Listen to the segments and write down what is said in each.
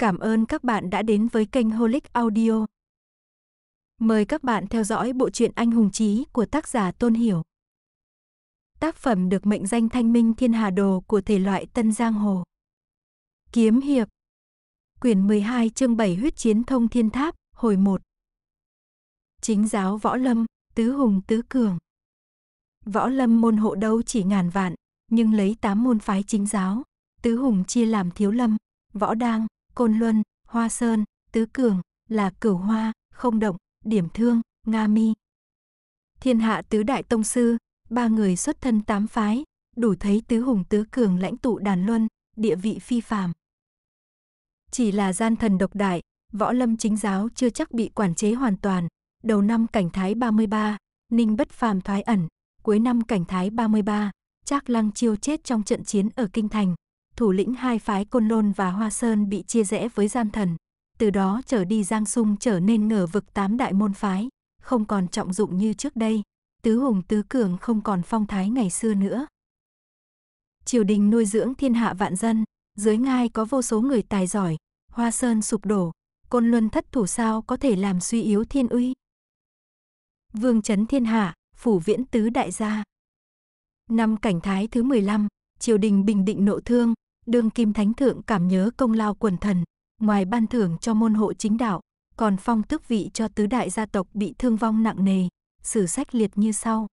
Cảm ơn các bạn đã đến với kênh Holic Audio. Mời các bạn theo dõi bộ truyện Anh hùng chí của tác giả Tôn Hiểu. Tác phẩm được mệnh danh Thanh Minh Thiên Hà Đồ của thể loại Tân Giang Hồ. Kiếm hiệp. Quyển 12 chương 7 Huyết chiến thông thiên tháp, hồi 1. Chính giáo võ lâm, tứ hùng tứ cường. Võ lâm môn hộ đấu chỉ ngàn vạn, nhưng lấy tám môn phái chính giáo, tứ hùng chia làm thiếu lâm, võ đang, Côn Luân, Hoa Sơn, Tứ Cường, là Cửu Hoa, Không Động, Điểm Thương, Nga Mi. Thiên hạ tứ đại tông sư, ba người xuất thân tám phái, đủ thấy tứ hùng tứ cường lãnh tụ đàn luân, địa vị phi phàm. Chỉ là gian thần độc đại, võ lâm chính giáo chưa chắc bị quản chế hoàn toàn. Đầu năm cảnh thái 33, Ninh bất phàm thoái ẩn, cuối năm cảnh thái 33, Trác Lăng Chiêu chết trong trận chiến ở Kinh Thành, thủ lĩnh hai phái Côn Lôn và Hoa Sơn bị chia rẽ với gian thần. Từ đó trở đi Giang Sung trở nên ngờ vực tám đại môn phái, không còn trọng dụng như trước đây. Tứ hùng tứ cường không còn phong thái ngày xưa nữa. Triều đình nuôi dưỡng thiên hạ vạn dân, dưới ngai có vô số người tài giỏi, Hoa Sơn sụp đổ, Côn Luân thất thủ sao có thể làm suy yếu thiên uy. Vương chấn thiên hạ, phủ viễn tứ đại gia. Năm cảnh thái thứ 15, triều đình bình định nộ thương, đương kim thánh thượng cảm nhớ công lao quần thần, ngoài ban thưởng cho môn hộ chính đạo, còn phong tước vị cho tứ đại gia tộc bị thương vong nặng nề, sử sách liệt như sau.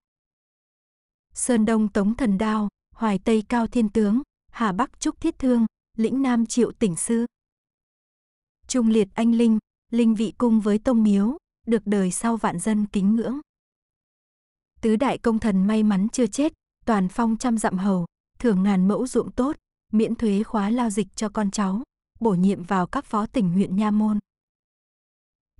Sơn Đông Tống Thần Đao, Hoài Tây Cao Thiên Tướng, Hà Bắc Trúc Thiết Thương, Lĩnh Nam Triệu Tỉnh Sư. Trung liệt anh Linh, Linh vị cung với Tông Miếu, được đời sau vạn dân kính ngưỡng. Tứ đại công thần may mắn chưa chết, toàn phong trăm dặm hầu, thưởng ngàn mẫu ruộng tốt, miễn thuế khóa lao dịch cho con cháu, bổ nhiệm vào các phó tỉnh huyện Nha Môn.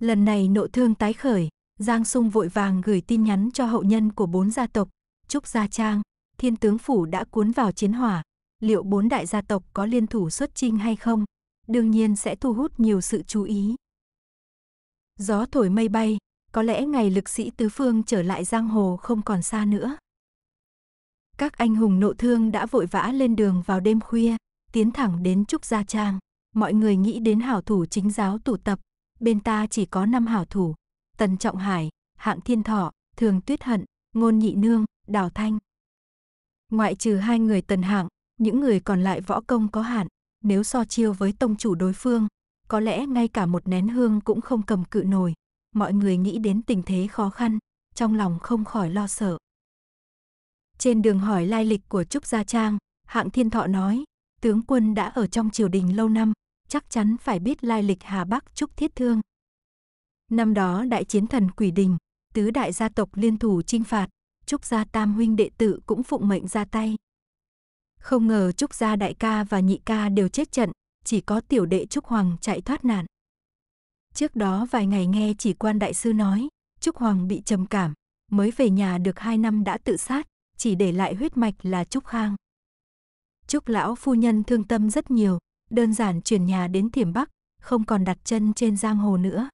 Lần này nội thương tái khởi, Giang Sung vội vàng gửi tin nhắn cho hậu nhân của bốn gia tộc, Trúc Gia Trang, Thiên Tướng Phủ đã cuốn vào chiến hỏa, liệu bốn đại gia tộc có liên thủ xuất chinh hay không, đương nhiên sẽ thu hút nhiều sự chú ý. Gió thổi mây bay, có lẽ ngày lực sĩ tứ phương trở lại giang hồ không còn xa nữa. Các anh hùng nộ thương đã vội vã lên đường vào đêm khuya, tiến thẳng đến Trúc Gia Trang. Mọi người nghĩ đến hảo thủ chính giáo tụ tập, bên ta chỉ có năm hảo thủ, Tần Trọng Hải, Hạng Thiên Thọ, Thường Tuyết Hận, Ngôn Nhị Nương, Đào Thanh. Ngoại trừ hai người Tần Hạng, những người còn lại võ công có hạn, nếu so chiêu với tông chủ đối phương, có lẽ ngay cả một nén hương cũng không cầm cự nổi. Mọi người nghĩ đến tình thế khó khăn, trong lòng không khỏi lo sợ. Trên đường hỏi lai lịch của Trúc Gia Trang, hạng thiên thọ nói, tướng quân đã ở trong triều đình lâu năm, chắc chắn phải biết lai lịch Hà Bắc Trúc Thiết Thương. Năm đó đại chiến thần Quỷ Đình, tứ đại gia tộc liên thủ trinh phạt, Trúc Gia Tam huynh đệ tử cũng phụng mệnh ra tay. Không ngờ Trúc Gia đại ca và nhị ca đều chết trận, chỉ có tiểu đệ Trúc Hoàng chạy thoát nạn. Trước đó vài ngày nghe chỉ quan đại sư nói, Trúc Hoàng bị trầm cảm, mới về nhà được hai năm đã tự sát, chỉ để lại huyết mạch là Trúc Khang. Trúc lão phu nhân thương tâm rất nhiều, đơn giản chuyển nhà đến thiểm Bắc, không còn đặt chân trên giang hồ nữa.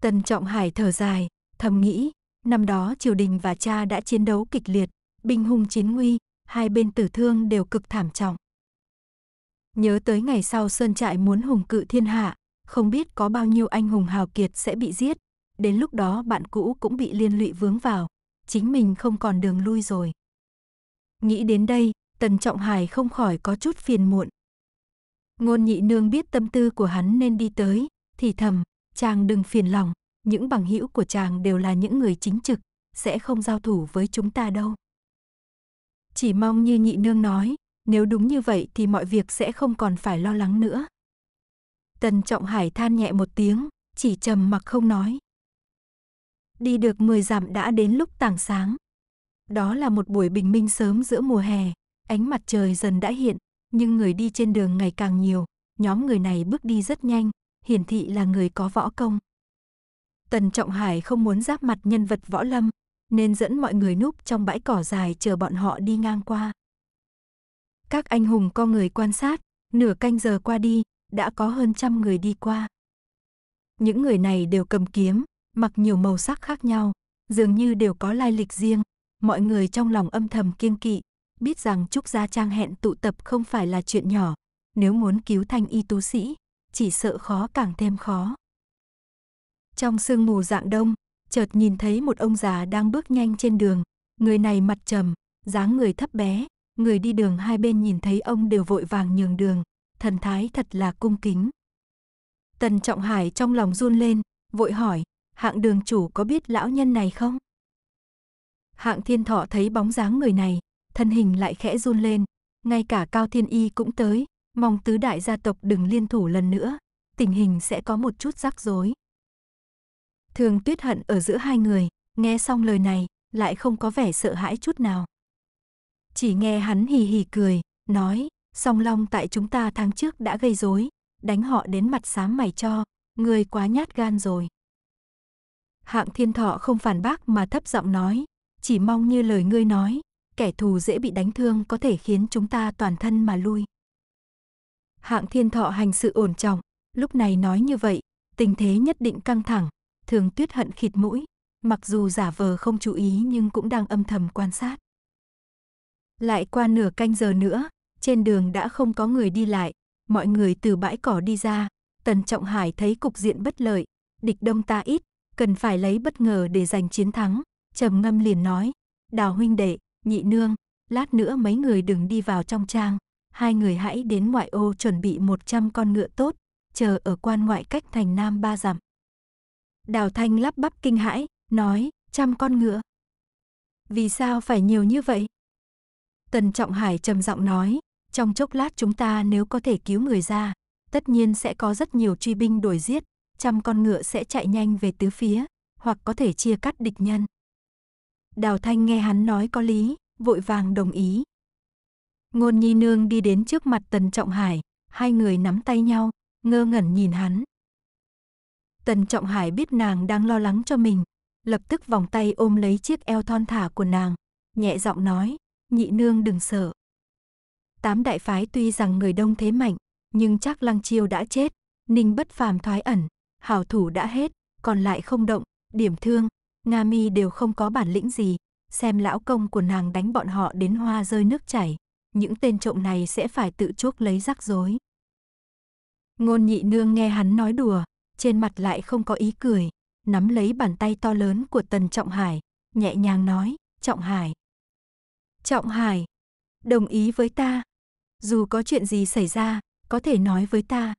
Tần Trọng Hải thở dài, thầm nghĩ, năm đó triều đình và cha đã chiến đấu kịch liệt, binh hung chiến nguy, hai bên tử thương đều cực thảm trọng. Nhớ tới ngày sau Sơn Trại muốn hùng cự thiên hạ, không biết có bao nhiêu anh hùng hào kiệt sẽ bị giết, đến lúc đó bạn cũ cũng bị liên lụy vướng vào chính mình không còn đường lui rồi. Nghĩ đến đây, Tần Trọng Hải không khỏi có chút phiền muộn. Ngôn nhị nương biết tâm tư của hắn nên đi tới, thì thầm, chàng đừng phiền lòng, những bằng hữu của chàng đều là những người chính trực, sẽ không giao thủ với chúng ta đâu. Chỉ mong như nhị nương nói, nếu đúng như vậy thì mọi việc sẽ không còn phải lo lắng nữa. Tần Trọng Hải than nhẹ một tiếng, chỉ trầm mặc không nói đi được 10 dặm đã đến lúc tảng sáng. Đó là một buổi bình minh sớm giữa mùa hè, ánh mặt trời dần đã hiện, nhưng người đi trên đường ngày càng nhiều, nhóm người này bước đi rất nhanh, hiển thị là người có võ công. Tần Trọng Hải không muốn giáp mặt nhân vật võ lâm, nên dẫn mọi người núp trong bãi cỏ dài chờ bọn họ đi ngang qua. Các anh hùng co người quan sát, nửa canh giờ qua đi, đã có hơn trăm người đi qua. Những người này đều cầm kiếm, mặc nhiều màu sắc khác nhau, dường như đều có lai lịch riêng, mọi người trong lòng âm thầm kiên kỵ, biết rằng Trúc Gia Trang hẹn tụ tập không phải là chuyện nhỏ, nếu muốn cứu thanh y tú sĩ, chỉ sợ khó càng thêm khó. Trong sương mù dạng đông, chợt nhìn thấy một ông già đang bước nhanh trên đường, người này mặt trầm, dáng người thấp bé, người đi đường hai bên nhìn thấy ông đều vội vàng nhường đường, thần thái thật là cung kính. Tần Trọng Hải trong lòng run lên, vội hỏi, hạng đường chủ có biết lão nhân này không? Hạng thiên thọ thấy bóng dáng người này, thân hình lại khẽ run lên, ngay cả Cao Thiên Y cũng tới, mong tứ đại gia tộc đừng liên thủ lần nữa, tình hình sẽ có một chút rắc rối. Thường tuyết hận ở giữa hai người, nghe xong lời này, lại không có vẻ sợ hãi chút nào. Chỉ nghe hắn hì hì cười, nói, song long tại chúng ta tháng trước đã gây rối, đánh họ đến mặt xám mày cho, người quá nhát gan rồi. Hạng thiên thọ không phản bác mà thấp giọng nói, chỉ mong như lời ngươi nói, kẻ thù dễ bị đánh thương có thể khiến chúng ta toàn thân mà lui. Hạng thiên thọ hành sự ổn trọng, lúc này nói như vậy, tình thế nhất định căng thẳng, thường tuyết hận khịt mũi, mặc dù giả vờ không chú ý nhưng cũng đang âm thầm quan sát. Lại qua nửa canh giờ nữa, trên đường đã không có người đi lại, mọi người từ bãi cỏ đi ra, Tần Trọng Hải thấy cục diện bất lợi, địch đông ta ít, cần phải lấy bất ngờ để giành chiến thắng, trầm ngâm liền nói, đào huynh đệ, nhị nương, lát nữa mấy người đừng đi vào trong trang, hai người hãy đến ngoại ô chuẩn bị 100 con ngựa tốt, chờ ở quan ngoại cách thành nam ba dặm. Đào Thanh lắp bắp kinh hãi, nói, trăm con ngựa. Vì sao phải nhiều như vậy? Tần Trọng Hải trầm giọng nói, trong chốc lát chúng ta nếu có thể cứu người ra, tất nhiên sẽ có rất nhiều truy binh đuổi giết, trăm con ngựa sẽ chạy nhanh về tứ phía, hoặc có thể chia cắt địch nhân. Đào Thanh nghe hắn nói có lý, vội vàng đồng ý. Ngôn Nhi Nương đi đến trước mặt Tần Trọng Hải, hai người nắm tay nhau, ngơ ngẩn nhìn hắn. Tần Trọng Hải biết nàng đang lo lắng cho mình, lập tức vòng tay ôm lấy chiếc eo thon thả của nàng, nhẹ giọng nói, nhị nương đừng sợ. Tám đại phái tuy rằng người đông thế mạnh, nhưng chắc Lăng Chiêu đã chết, Ninh bất phàm thoái ẩn, Hào thủ đã hết, còn lại không động, điểm thương, Nga Mi đều không có bản lĩnh gì, xem lão công của nàng đánh bọn họ đến hoa rơi nước chảy, những tên trộm này sẽ phải tự chuốc lấy rắc rối. Ngôn nhị nương nghe hắn nói đùa, trên mặt lại không có ý cười, nắm lấy bàn tay to lớn của Tần Trọng Hải, nhẹ nhàng nói, Trọng Hải. Trọng Hải, đồng ý với ta. Dù có chuyện gì xảy ra, có thể nói với ta,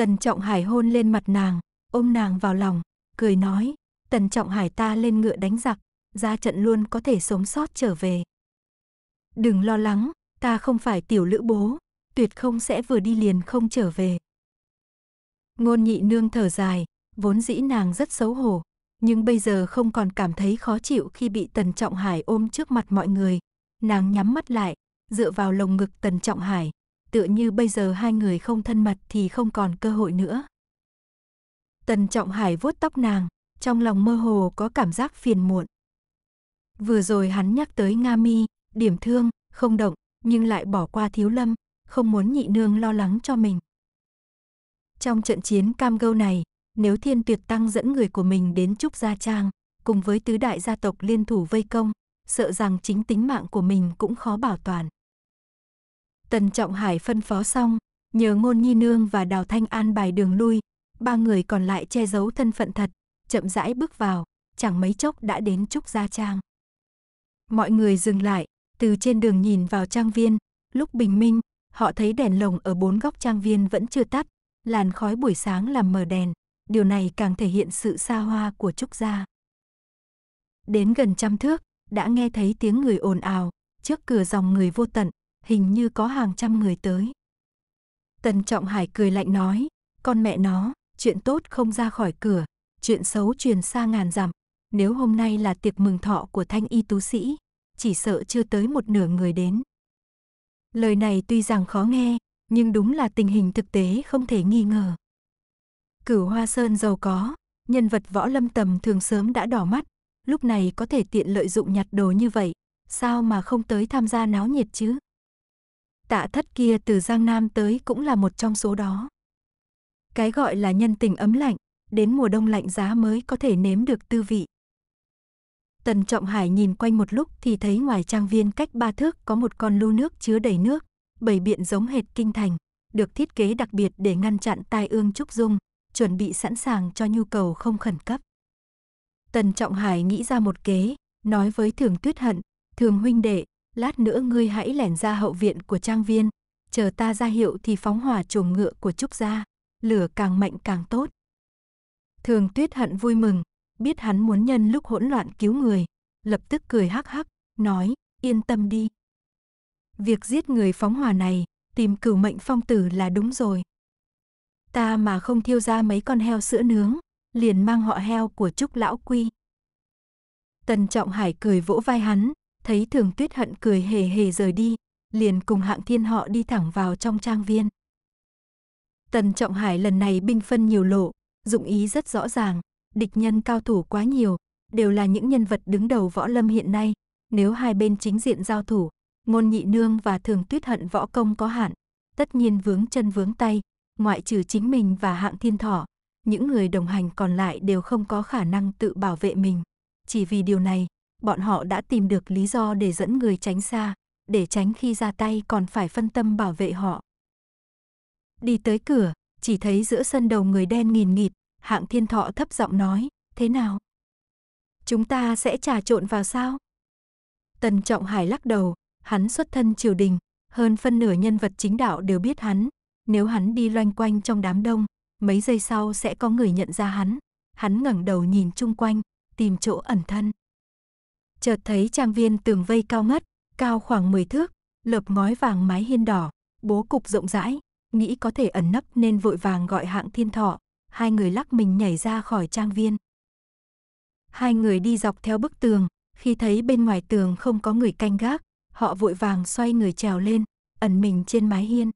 Tần Trọng Hải hôn lên mặt nàng, ôm nàng vào lòng, cười nói, Tần Trọng Hải ta lên ngựa đánh giặc, ra trận luôn có thể sống sót trở về. Đừng lo lắng, ta không phải tiểu lữ bố, tuyệt không sẽ vừa đi liền không trở về. Ngôn nhị nương thở dài, vốn dĩ nàng rất xấu hổ, nhưng bây giờ không còn cảm thấy khó chịu khi bị Tần Trọng Hải ôm trước mặt mọi người. Nàng nhắm mắt lại, dựa vào lồng ngực Tần Trọng Hải, tựa như bây giờ hai người không thân mật thì không còn cơ hội nữa. Tần Trọng Hải vuốt tóc nàng, trong lòng mơ hồ có cảm giác phiền muộn. Vừa rồi hắn nhắc tới Nga Mi, điểm thương, không động, nhưng lại bỏ qua Thiếu Lâm, không muốn nhị nương lo lắng cho mình. Trong trận chiến cam gâu này, nếu Thiên Tuyệt Tăng dẫn người của mình đến Trúc Gia Trang, cùng với tứ đại gia tộc liên thủ vây công, sợ rằng chính tính mạng của mình cũng khó bảo toàn. Tần Trọng Hải phân phó xong, nhờ Ngôn Nhi Nương và Đào Thanh An bài đường lui, ba người còn lại che giấu thân phận thật, chậm rãi bước vào, chẳng mấy chốc đã đến Trúc Gia Trang. Mọi người dừng lại, từ trên đường nhìn vào trang viên, lúc bình minh, họ thấy đèn lồng ở bốn góc trang viên vẫn chưa tắt, làn khói buổi sáng làm mờ đèn, điều này càng thể hiện sự xa hoa của Trúc Gia. Đến gần trăm thước, đã nghe thấy tiếng người ồn ào, trước cửa dòng người vô tận, hình như có hàng trăm người tới. Tần Trọng Hải cười lạnh nói, con mẹ nó, chuyện tốt không ra khỏi cửa, chuyện xấu truyền xa ngàn dặm. Nếu hôm nay là tiệc mừng thọ của thanh y tú sĩ, chỉ sợ chưa tới một nửa người đến. Lời này tuy rằng khó nghe, nhưng đúng là tình hình thực tế không thể nghi ngờ. Cửu Hoa Sơn giàu có, nhân vật võ lâm tầm thường sớm đã đỏ mắt, lúc này có thể tiện lợi dụng nhặt đồ như vậy, sao mà không tới tham gia náo nhiệt chứ? tạ thất kia từ Giang Nam tới cũng là một trong số đó. Cái gọi là nhân tình ấm lạnh, đến mùa đông lạnh giá mới có thể nếm được tư vị. Tần Trọng Hải nhìn quanh một lúc thì thấy ngoài trang viên cách ba thước có một con lưu nước chứa đầy nước, bầy biện giống hệt kinh thành, được thiết kế đặc biệt để ngăn chặn tai ương trúc dung, chuẩn bị sẵn sàng cho nhu cầu không khẩn cấp. Tần Trọng Hải nghĩ ra một kế, nói với Thường Tuyết Hận, Thường huynh đệ, lát nữa ngươi hãy lẻn ra hậu viện của trang viên, chờ ta ra hiệu thì phóng hỏa chuồng ngựa của trúc gia, lửa càng mạnh càng tốt. Thường tuyết hận vui mừng, biết hắn muốn nhân lúc hỗn loạn cứu người, lập tức cười hắc hắc, nói, yên tâm đi. Việc giết người phóng hỏa này, tìm cửu mệnh phong tử là đúng rồi. Ta mà không thiêu ra mấy con heo sữa nướng, liền mang họ heo của trúc lão quy. Tần Trọng Hải cười vỗ vai hắn, thấy thường tuyết hận cười hề hề rời đi, liền cùng hạng thiên họ đi thẳng vào trong trang viên. Tần Trọng Hải lần này binh phân nhiều lộ, dụng ý rất rõ ràng, địch nhân cao thủ quá nhiều, đều là những nhân vật đứng đầu võ lâm hiện nay, nếu hai bên chính diện giao thủ, ngôn nhị nương và thường tuyết hận võ công có hạn, tất nhiên vướng chân vướng tay, ngoại trừ chính mình và hạng thiên thỏ, những người đồng hành còn lại đều không có khả năng tự bảo vệ mình. Chỉ vì điều này, bọn họ đã tìm được lý do để dẫn người tránh xa, để tránh khi ra tay còn phải phân tâm bảo vệ họ. Đi tới cửa, chỉ thấy giữa sân đầu người đen nghìn nghịt, hạng thiên thọ thấp giọng nói, thế nào? Chúng ta sẽ trà trộn vào sao? Tần Trọng Hải lắc đầu, hắn xuất thân triều đình, hơn phân nửa nhân vật chính đạo đều biết hắn. Nếu hắn đi loanh quanh trong đám đông, mấy giây sau sẽ có người nhận ra hắn. Hắn ngẩng đầu nhìn chung quanh, tìm chỗ ẩn thân chợt thấy trang viên tường vây cao ngất, cao khoảng 10 thước, lợp ngói vàng mái hiên đỏ, bố cục rộng rãi, nghĩ có thể ẩn nấp nên vội vàng gọi hạng thiên thọ, hai người lắc mình nhảy ra khỏi trang viên. Hai người đi dọc theo bức tường, khi thấy bên ngoài tường không có người canh gác, họ vội vàng xoay người trèo lên, ẩn mình trên mái hiên.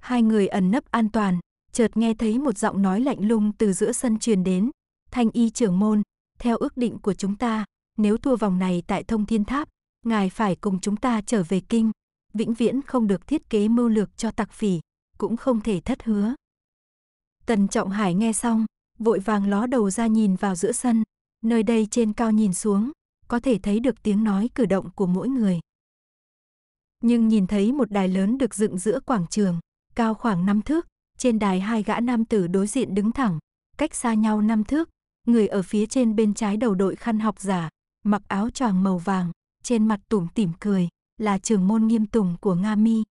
Hai người ẩn nấp an toàn, chợt nghe thấy một giọng nói lạnh lùng từ giữa sân truyền đến, thanh y trưởng môn, theo ước định của chúng ta, nếu thua vòng này tại thông thiên tháp, ngài phải cùng chúng ta trở về kinh, vĩnh viễn không được thiết kế mưu lược cho tặc phỉ, cũng không thể thất hứa. Tần Trọng Hải nghe xong, vội vàng ló đầu ra nhìn vào giữa sân, nơi đây trên cao nhìn xuống, có thể thấy được tiếng nói cử động của mỗi người. Nhưng nhìn thấy một đài lớn được dựng giữa quảng trường, cao khoảng 5 thước, trên đài hai gã nam tử đối diện đứng thẳng, cách xa nhau 5 thước, người ở phía trên bên trái đầu đội khăn học giả, mặc áo choàng màu vàng, trên mặt tủm tỉm cười, là trường môn nghiêm tùng của Nga Mi.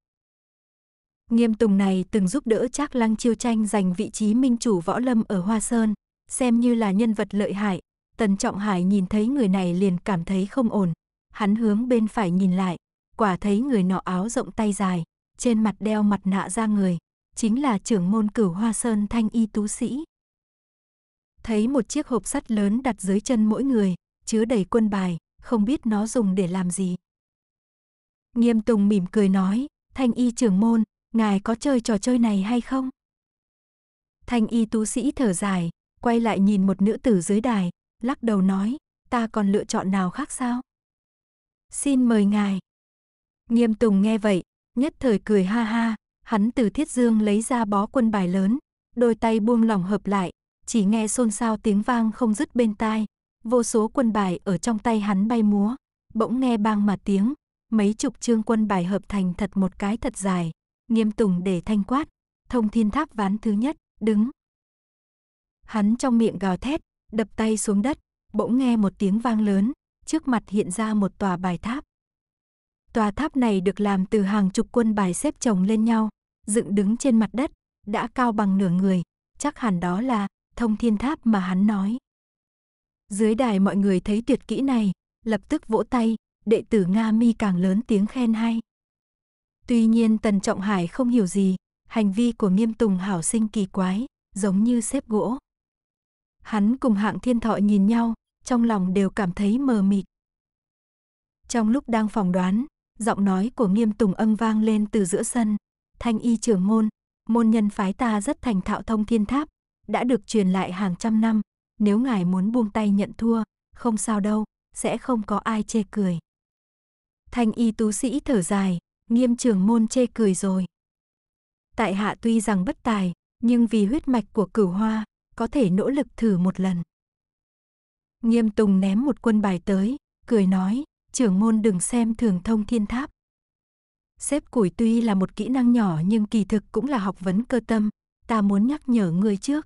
Nghiêm tùng này từng giúp đỡ Trác Lăng Chiêu tranh giành vị trí minh chủ võ lâm ở Hoa Sơn, xem như là nhân vật lợi hại. Tần Trọng Hải nhìn thấy người này liền cảm thấy không ổn, hắn hướng bên phải nhìn lại, quả thấy người nọ áo rộng tay dài, trên mặt đeo mặt nạ ra người, chính là trưởng môn cửu Hoa Sơn Thanh Y Tú Sĩ. Thấy một chiếc hộp sắt lớn đặt dưới chân mỗi người, chứa đầy quân bài, không biết nó dùng để làm gì. Nghiêm Tùng mỉm cười nói, Thanh y trưởng môn, ngài có chơi trò chơi này hay không? Thanh y tú sĩ thở dài, quay lại nhìn một nữ tử dưới đài, lắc đầu nói, ta còn lựa chọn nào khác sao? Xin mời ngài. Nghiêm Tùng nghe vậy, nhất thời cười ha ha, hắn từ thiết dương lấy ra bó quân bài lớn, đôi tay buông lỏng hợp lại, chỉ nghe xôn xao tiếng vang không dứt bên tai, vô số quân bài ở trong tay hắn bay múa, bỗng nghe bang mà tiếng, mấy chục chương quân bài hợp thành thật một cái thật dài, nghiêm tùng để thanh quát, thông thiên tháp ván thứ nhất, đứng. Hắn trong miệng gào thét, đập tay xuống đất, bỗng nghe một tiếng vang lớn, trước mặt hiện ra một tòa bài tháp. Tòa tháp này được làm từ hàng chục quân bài xếp chồng lên nhau, dựng đứng trên mặt đất, đã cao bằng nửa người, chắc hẳn đó là thông thiên tháp mà hắn nói. Dưới đài mọi người thấy tuyệt kỹ này, lập tức vỗ tay, đệ tử Nga Mi càng lớn tiếng khen hay. Tuy nhiên Tần Trọng Hải không hiểu gì, hành vi của Nghiêm Tùng Hảo sinh kỳ quái, giống như xếp gỗ. Hắn cùng Hạng Thiên Thọ nhìn nhau, trong lòng đều cảm thấy mờ mịt. Trong lúc đang phỏng đoán, giọng nói của Nghiêm Tùng âm vang lên từ giữa sân, "Thanh y trưởng môn, môn nhân phái ta rất thành thạo thông thiên tháp, đã được truyền lại hàng trăm năm, nếu ngài muốn buông tay nhận thua, không sao đâu, sẽ không có ai chê cười. Thanh y tú sĩ thở dài, nghiêm trường môn chê cười rồi. Tại hạ tuy rằng bất tài, nhưng vì huyết mạch của cửu hoa, có thể nỗ lực thử một lần. Nghiêm Tùng ném một quân bài tới, cười nói, trưởng môn đừng xem thường thông thiên tháp. Xếp củi tuy là một kỹ năng nhỏ nhưng kỳ thực cũng là học vấn cơ tâm, ta muốn nhắc nhở ngươi trước,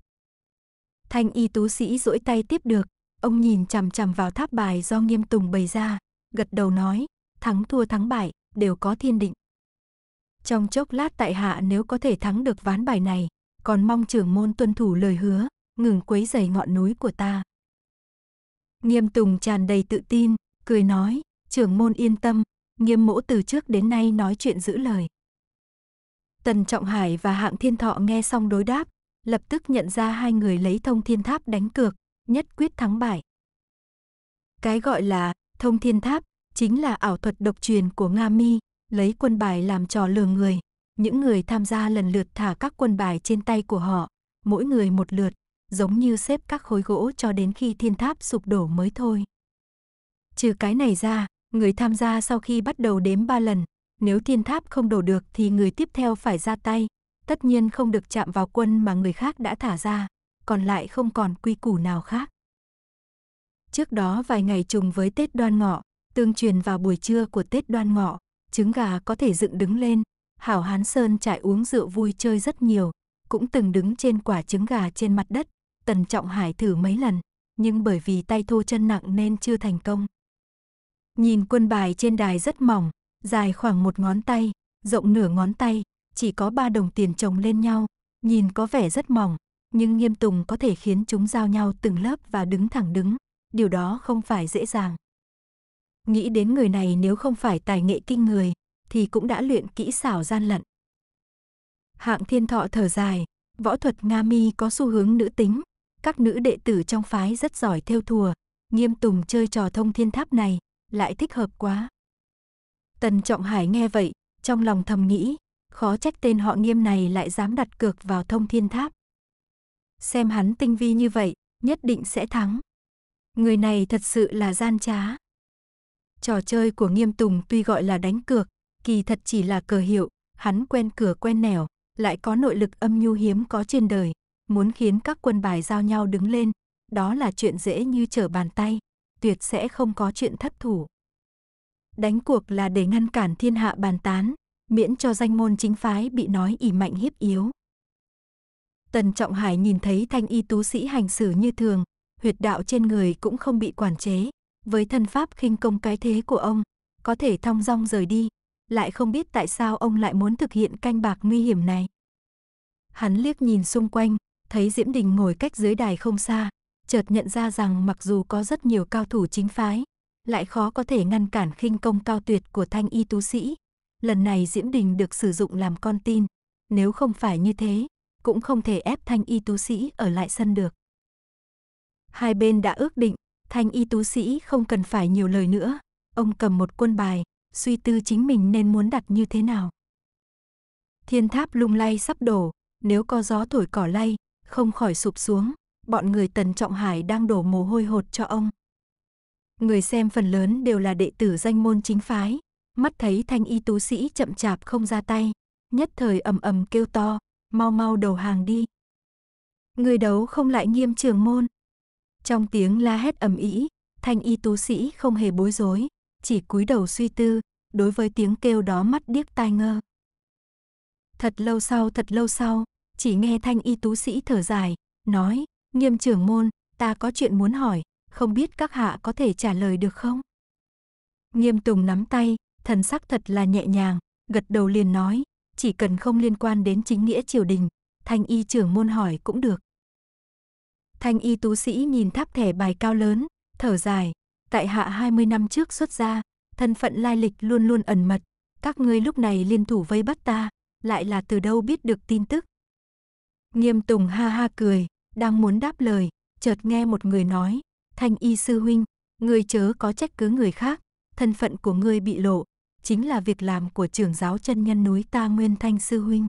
Thanh y tú sĩ duỗi tay tiếp được, ông nhìn chằm chằm vào tháp bài do nghiêm tùng bày ra, gật đầu nói, thắng thua thắng bại, đều có thiên định. Trong chốc lát tại hạ nếu có thể thắng được ván bài này, còn mong trưởng môn tuân thủ lời hứa, ngừng quấy dày ngọn núi của ta. Nghiêm Tùng tràn đầy tự tin, cười nói, trưởng môn yên tâm, nghiêm mỗ từ trước đến nay nói chuyện giữ lời. Tần Trọng Hải và Hạng Thiên Thọ nghe xong đối đáp, lập tức nhận ra hai người lấy thông thiên tháp đánh cược, nhất quyết thắng bại. Cái gọi là thông thiên tháp chính là ảo thuật độc truyền của Nga Mi, lấy quân bài làm trò lừa người. Những người tham gia lần lượt thả các quân bài trên tay của họ, mỗi người một lượt, giống như xếp các khối gỗ cho đến khi thiên tháp sụp đổ mới thôi. Trừ cái này ra, người tham gia sau khi bắt đầu đếm ba lần, nếu thiên tháp không đổ được thì người tiếp theo phải ra tay, tất nhiên không được chạm vào quân mà người khác đã thả ra, còn lại không còn quy củ nào khác. Trước đó vài ngày trùng với Tết Đoan Ngọ, tương truyền vào buổi trưa của Tết Đoan Ngọ, trứng gà có thể dựng đứng lên, Hảo Hán Sơn trải uống rượu vui chơi rất nhiều, cũng từng đứng trên quả trứng gà trên mặt đất, Tần Trọng Hải thử mấy lần, nhưng bởi vì tay thô chân nặng nên chưa thành công. Nhìn quân bài trên đài rất mỏng, dài khoảng một ngón tay, rộng nửa ngón tay, chỉ có ba đồng tiền chồng lên nhau, nhìn có vẻ rất mỏng, nhưng nghiêm tùng có thể khiến chúng giao nhau từng lớp và đứng thẳng đứng, điều đó không phải dễ dàng. Nghĩ đến người này nếu không phải tài nghệ kinh người, thì cũng đã luyện kỹ xảo gian lận. Hạng thiên thọ thở dài, võ thuật Nga mi có xu hướng nữ tính, các nữ đệ tử trong phái rất giỏi theo thùa, nghiêm tùng chơi trò thông thiên tháp này, lại thích hợp quá. Tần Trọng Hải nghe vậy, trong lòng thầm nghĩ, khó trách tên họ nghiêm này lại dám đặt cược vào thông thiên tháp. Xem hắn tinh vi như vậy, nhất định sẽ thắng. Người này thật sự là gian trá. Trò chơi của nghiêm tùng tuy gọi là đánh cược, kỳ thật chỉ là cờ hiệu, hắn quen cửa quen nẻo, lại có nội lực âm nhu hiếm có trên đời, muốn khiến các quân bài giao nhau đứng lên, đó là chuyện dễ như trở bàn tay, tuyệt sẽ không có chuyện thất thủ. Đánh cuộc là để ngăn cản thiên hạ bàn tán, miễn cho danh môn chính phái bị nói ỉ mạnh hiếp yếu. Tần Trọng Hải nhìn thấy thanh y tú sĩ hành xử như thường, huyệt đạo trên người cũng không bị quản chế, với thân pháp khinh công cái thế của ông, có thể thong dong rời đi, lại không biết tại sao ông lại muốn thực hiện canh bạc nguy hiểm này. Hắn liếc nhìn xung quanh, thấy Diễm Đình ngồi cách dưới đài không xa, chợt nhận ra rằng mặc dù có rất nhiều cao thủ chính phái, lại khó có thể ngăn cản khinh công cao tuyệt của thanh y tú sĩ, lần này Diễm Đình được sử dụng làm con tin. Nếu không phải như thế, cũng không thể ép Thanh Y Tú Sĩ ở lại sân được. Hai bên đã ước định, Thanh Y Tú Sĩ không cần phải nhiều lời nữa. Ông cầm một quân bài, suy tư chính mình nên muốn đặt như thế nào. Thiên tháp lung lay sắp đổ, nếu có gió thổi cỏ lay, không khỏi sụp xuống, bọn người Tần Trọng Hải đang đổ mồ hôi hột cho ông. Người xem phần lớn đều là đệ tử danh môn chính phái, mắt thấy thanh y tú sĩ chậm chạp không ra tay, nhất thời ầm ầm kêu to, mau mau đầu hàng đi. Người đấu không lại nghiêm trường môn. Trong tiếng la hét ầm ĩ, thanh y tú sĩ không hề bối rối, chỉ cúi đầu suy tư, đối với tiếng kêu đó mắt điếc tai ngơ. Thật lâu sau, thật lâu sau, chỉ nghe thanh y tú sĩ thở dài, nói, nghiêm trưởng môn, ta có chuyện muốn hỏi, không biết các hạ có thể trả lời được không? Nghiêm Tùng nắm tay, thần sắc thật là nhẹ nhàng, gật đầu liền nói, chỉ cần không liên quan đến chính nghĩa triều đình, thanh y trưởng môn hỏi cũng được. Thanh y tú sĩ nhìn tháp thẻ bài cao lớn, thở dài, tại hạ 20 năm trước xuất gia, thân phận lai lịch luôn luôn ẩn mật, các ngươi lúc này liên thủ vây bắt ta, lại là từ đâu biết được tin tức. Nghiêm Tùng ha ha cười, đang muốn đáp lời, chợt nghe một người nói, Thanh y sư huynh, người chớ có trách cứ người khác, thân phận của ngươi bị lộ, chính là việc làm của trưởng giáo chân nhân núi ta Nguyên Thanh Sư Huynh.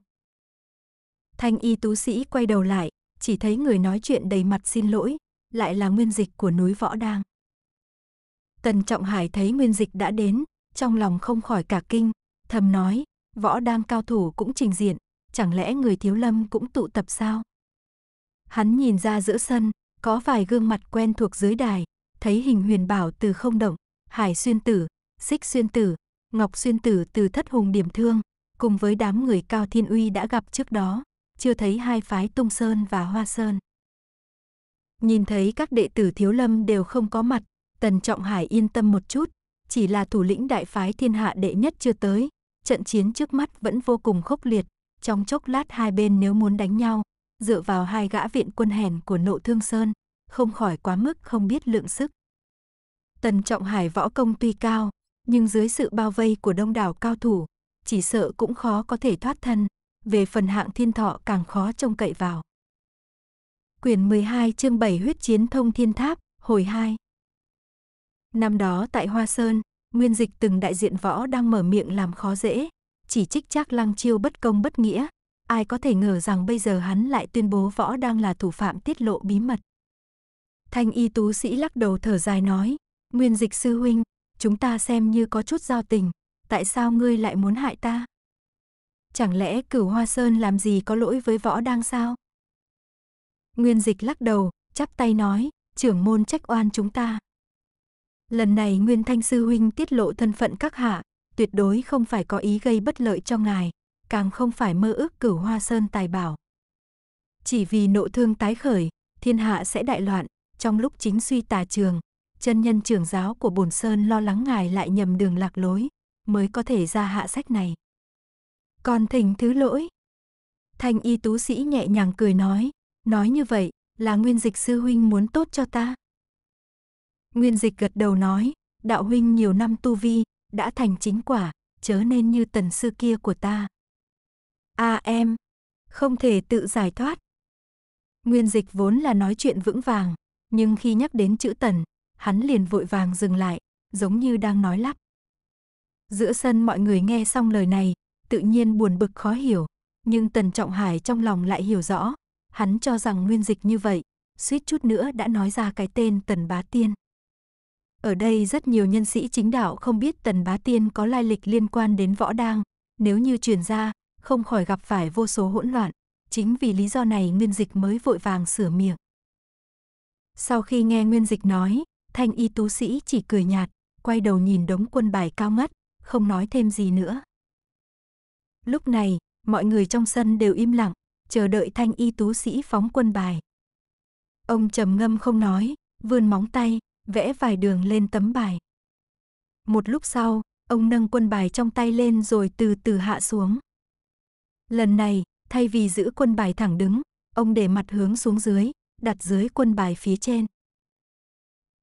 Thanh y tú sĩ quay đầu lại, chỉ thấy người nói chuyện đầy mặt xin lỗi, lại là nguyên dịch của núi Võ Đang. Tần Trọng Hải thấy nguyên dịch đã đến, trong lòng không khỏi cả kinh, thầm nói, Võ Đang cao thủ cũng trình diện, chẳng lẽ người thiếu lâm cũng tụ tập sao? Hắn nhìn ra giữa sân, có vài gương mặt quen thuộc dưới đài, thấy hình huyền bảo từ không động, hải xuyên tử, xích xuyên tử, Ngọc Xuyên Tử từ thất hùng điểm thương, cùng với đám người Cao Thiên Uy đã gặp trước đó, chưa thấy hai phái Tung Sơn và Hoa Sơn. Nhìn thấy các đệ tử Thiếu Lâm đều không có mặt, Tần Trọng Hải yên tâm một chút, chỉ là thủ lĩnh đại phái thiên hạ đệ nhất chưa tới, trận chiến trước mắt vẫn vô cùng khốc liệt, trong chốc lát hai bên nếu muốn đánh nhau, dựa vào hai gã viện quân hèn của nộ thương sơn, không khỏi quá mức không biết lượng sức. Tần Trọng Hải võ công tuy cao, nhưng dưới sự bao vây của đông đảo cao thủ, chỉ sợ cũng khó có thể thoát thân, về phần hạng thiên thọ càng khó trông cậy vào. Quyển 12 chương 7 huyết chiến thông thiên tháp, hồi 2 Năm đó tại Hoa Sơn, Nguyên Dịch từng đại diện võ đang mở miệng làm khó dễ, chỉ trích chắc lăng chiêu bất công bất nghĩa. Ai có thể ngờ rằng bây giờ hắn lại tuyên bố võ đang là thủ phạm tiết lộ bí mật. Thanh y tú sĩ lắc đầu thở dài nói, Nguyên Dịch sư huynh, chúng ta xem như có chút giao tình, tại sao ngươi lại muốn hại ta? Chẳng lẽ cửu hoa sơn làm gì có lỗi với võ đang sao? Nguyên dịch lắc đầu, chắp tay nói, trưởng môn trách oan chúng ta. Lần này Nguyên Thanh Sư Huynh tiết lộ thân phận các hạ, tuyệt đối không phải có ý gây bất lợi cho ngài, càng không phải mơ ước cửu hoa sơn tài bảo. Chỉ vì nộ thương tái khởi, thiên hạ sẽ đại loạn, trong lúc chính suy tà trường, chân nhân trưởng giáo của Bồn Sơn lo lắng ngài lại nhầm đường lạc lối, mới có thể ra hạ sách này. Con thỉnh thứ lỗi. Thanh y tú sĩ nhẹ nhàng cười nói, nói như vậy là nguyên dịch sư huynh muốn tốt cho ta. Nguyên dịch gật đầu nói, đạo huynh nhiều năm tu vi, đã thành chính quả, chớ nên như tần sư kia của ta. A à, em, không thể tự giải thoát. Nguyên dịch vốn là nói chuyện vững vàng, nhưng khi nhắc đến chữ tần, hắn liền vội vàng dừng lại, giống như đang nói lắp. Giữa sân mọi người nghe xong lời này, tự nhiên buồn bực khó hiểu, nhưng Tần Trọng Hải trong lòng lại hiểu rõ, hắn cho rằng nguyên dịch như vậy, suýt chút nữa đã nói ra cái tên Tần Bá Tiên. Ở đây rất nhiều nhân sĩ chính đạo không biết Tần Bá Tiên có lai lịch liên quan đến võ đang, nếu như truyền ra, không khỏi gặp phải vô số hỗn loạn, chính vì lý do này nguyên dịch mới vội vàng sửa miệng. Sau khi nghe nguyên dịch nói, Thanh y tú sĩ chỉ cười nhạt, quay đầu nhìn đống quân bài cao ngất, không nói thêm gì nữa. Lúc này, mọi người trong sân đều im lặng, chờ đợi thanh y tú sĩ phóng quân bài. Ông trầm ngâm không nói, vươn móng tay, vẽ vài đường lên tấm bài. Một lúc sau, ông nâng quân bài trong tay lên rồi từ từ hạ xuống. Lần này, thay vì giữ quân bài thẳng đứng, ông để mặt hướng xuống dưới, đặt dưới quân bài phía trên.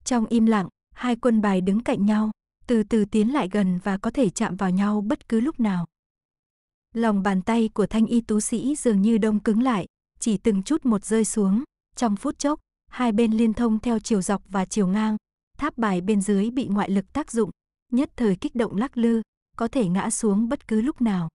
Trong im lặng, hai quân bài đứng cạnh nhau, từ từ tiến lại gần và có thể chạm vào nhau bất cứ lúc nào. Lòng bàn tay của thanh y tú sĩ dường như đông cứng lại, chỉ từng chút một rơi xuống, trong phút chốc, hai bên liên thông theo chiều dọc và chiều ngang, tháp bài bên dưới bị ngoại lực tác dụng, nhất thời kích động lắc lư, có thể ngã xuống bất cứ lúc nào.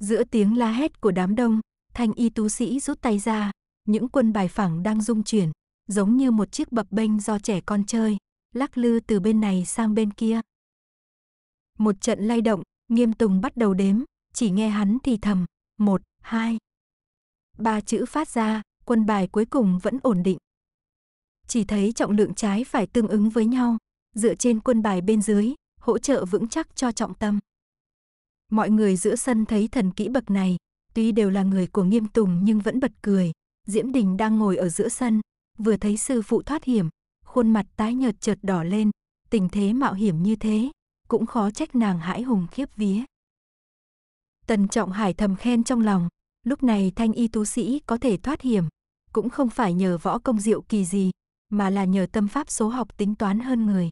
Giữa tiếng la hét của đám đông, thanh y tú sĩ rút tay ra, những quân bài phẳng đang rung chuyển, giống như một chiếc bập bênh do trẻ con chơi, lắc lư từ bên này sang bên kia. Một trận lay động, nghiêm tùng bắt đầu đếm, chỉ nghe hắn thì thầm, một, hai. Ba chữ phát ra, quân bài cuối cùng vẫn ổn định. Chỉ thấy trọng lượng trái phải tương ứng với nhau, dựa trên quân bài bên dưới, hỗ trợ vững chắc cho trọng tâm. Mọi người giữa sân thấy thần kỹ bậc này, tuy đều là người của nghiêm tùng nhưng vẫn bật cười. Diễm Đình đang ngồi ở giữa sân, vừa thấy sư phụ thoát hiểm, khuôn mặt tái nhợt chợt đỏ lên, tình thế mạo hiểm như thế, cũng khó trách nàng hãi hùng khiếp vía. Tần Trọng Hải thầm khen trong lòng, lúc này thanh y tú sĩ có thể thoát hiểm, cũng không phải nhờ võ công diệu kỳ gì, mà là nhờ tâm pháp số học tính toán hơn người.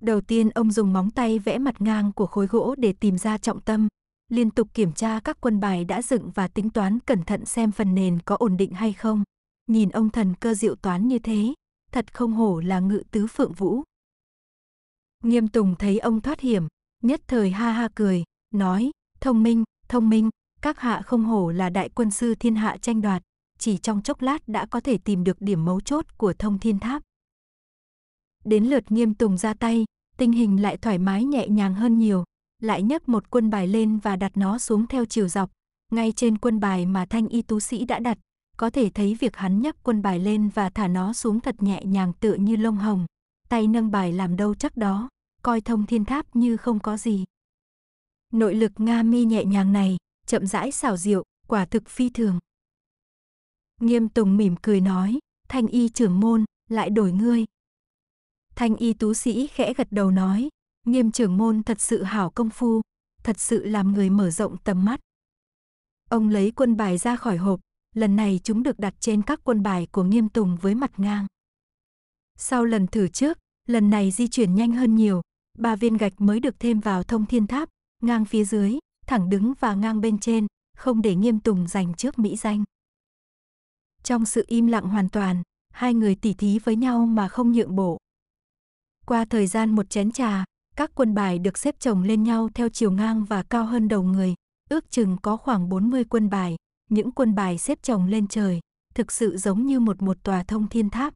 Đầu tiên ông dùng móng tay vẽ mặt ngang của khối gỗ để tìm ra trọng tâm, liên tục kiểm tra các quân bài đã dựng và tính toán cẩn thận xem phần nền có ổn định hay không, nhìn ông thần cơ diệu toán như thế, thật không hổ là ngự tứ phượng vũ. Nghiêm Tùng thấy ông thoát hiểm, nhất thời ha ha cười, nói, thông minh, thông minh, các hạ không hổ là đại quân sư thiên hạ tranh đoạt, chỉ trong chốc lát đã có thể tìm được điểm mấu chốt của thông thiên tháp. Đến lượt Nghiêm Tùng ra tay, tình hình lại thoải mái nhẹ nhàng hơn nhiều, lại nhấc một quân bài lên và đặt nó xuống theo chiều dọc, ngay trên quân bài mà thanh y tú sĩ đã đặt, có thể thấy việc hắn nhấc quân bài lên và thả nó xuống thật nhẹ nhàng tựa như lông hồng, tay nâng bài làm đâu chắc đó, coi thông thiên tháp như không có gì. Nội lực Nga mi nhẹ nhàng này, chậm rãi xảo diệu, quả thực phi thường. Nghiêm Tùng mỉm cười nói, thanh y trưởng môn, lại đổi ngươi. Thanh y tú sĩ khẽ gật đầu nói, nghiêm trưởng môn thật sự hảo công phu, thật sự làm người mở rộng tầm mắt. Ông lấy quân bài ra khỏi hộp, lần này chúng được đặt trên các quân bài của Nghiêm Tùng với mặt ngang. Sau lần thử trước, lần này di chuyển nhanh hơn nhiều, ba viên gạch mới được thêm vào thông thiên tháp, ngang phía dưới, thẳng đứng và ngang bên trên, không để Nghiêm Tùng giành trước mỹ danh. Trong sự im lặng hoàn toàn, hai người tỉ thí với nhau mà không nhượng bộ. Qua thời gian một chén trà, các quân bài được xếp chồng lên nhau theo chiều ngang và cao hơn đầu người, ước chừng có khoảng 40 quân bài, những quân bài xếp chồng lên trời, thực sự giống như một một tòa thông thiên tháp.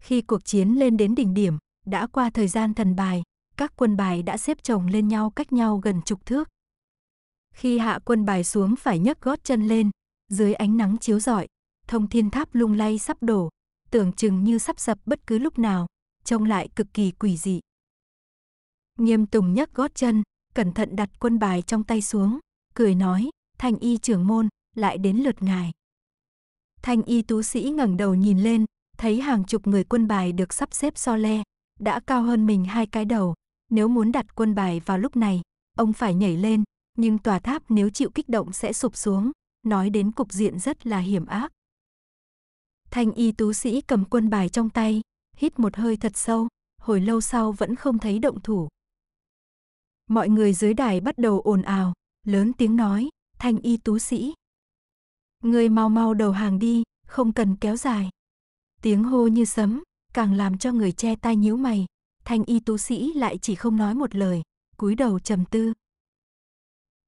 Khi cuộc chiến lên đến đỉnh điểm, đã qua thời gian thần bài, các quân bài đã xếp chồng lên nhau cách nhau gần chục thước. Khi hạ quân bài xuống phải nhấc gót chân lên, dưới ánh nắng chiếu rọi, thông thiên tháp lung lay sắp đổ, tưởng chừng như sắp sập bất cứ lúc nào, trông lại cực kỳ quỷ dị. Nghiêm Tùng nhấc gót chân, cẩn thận đặt quân bài trong tay xuống, cười nói, thanh y trưởng môn, lại đến lượt ngài. Thanh y tú sĩ ngẩng đầu nhìn lên, thấy hàng chục người quân bài được sắp xếp so le, đã cao hơn mình hai cái đầu. Nếu muốn đặt quân bài vào lúc này, ông phải nhảy lên, nhưng tòa tháp nếu chịu kích động sẽ sụp xuống, nói đến cục diện rất là hiểm ác. Thanh y tú sĩ cầm quân bài trong tay, hít một hơi thật sâu, hồi lâu sau vẫn không thấy động thủ. Mọi người dưới đài bắt đầu ồn ào, lớn tiếng nói, thanh y tú sĩ. Người mau mau đầu hàng đi, không cần kéo dài. Tiếng hô như sấm, càng làm cho người che tai nhíu mày. Thanh y tú sĩ lại chỉ không nói một lời, cúi đầu trầm tư.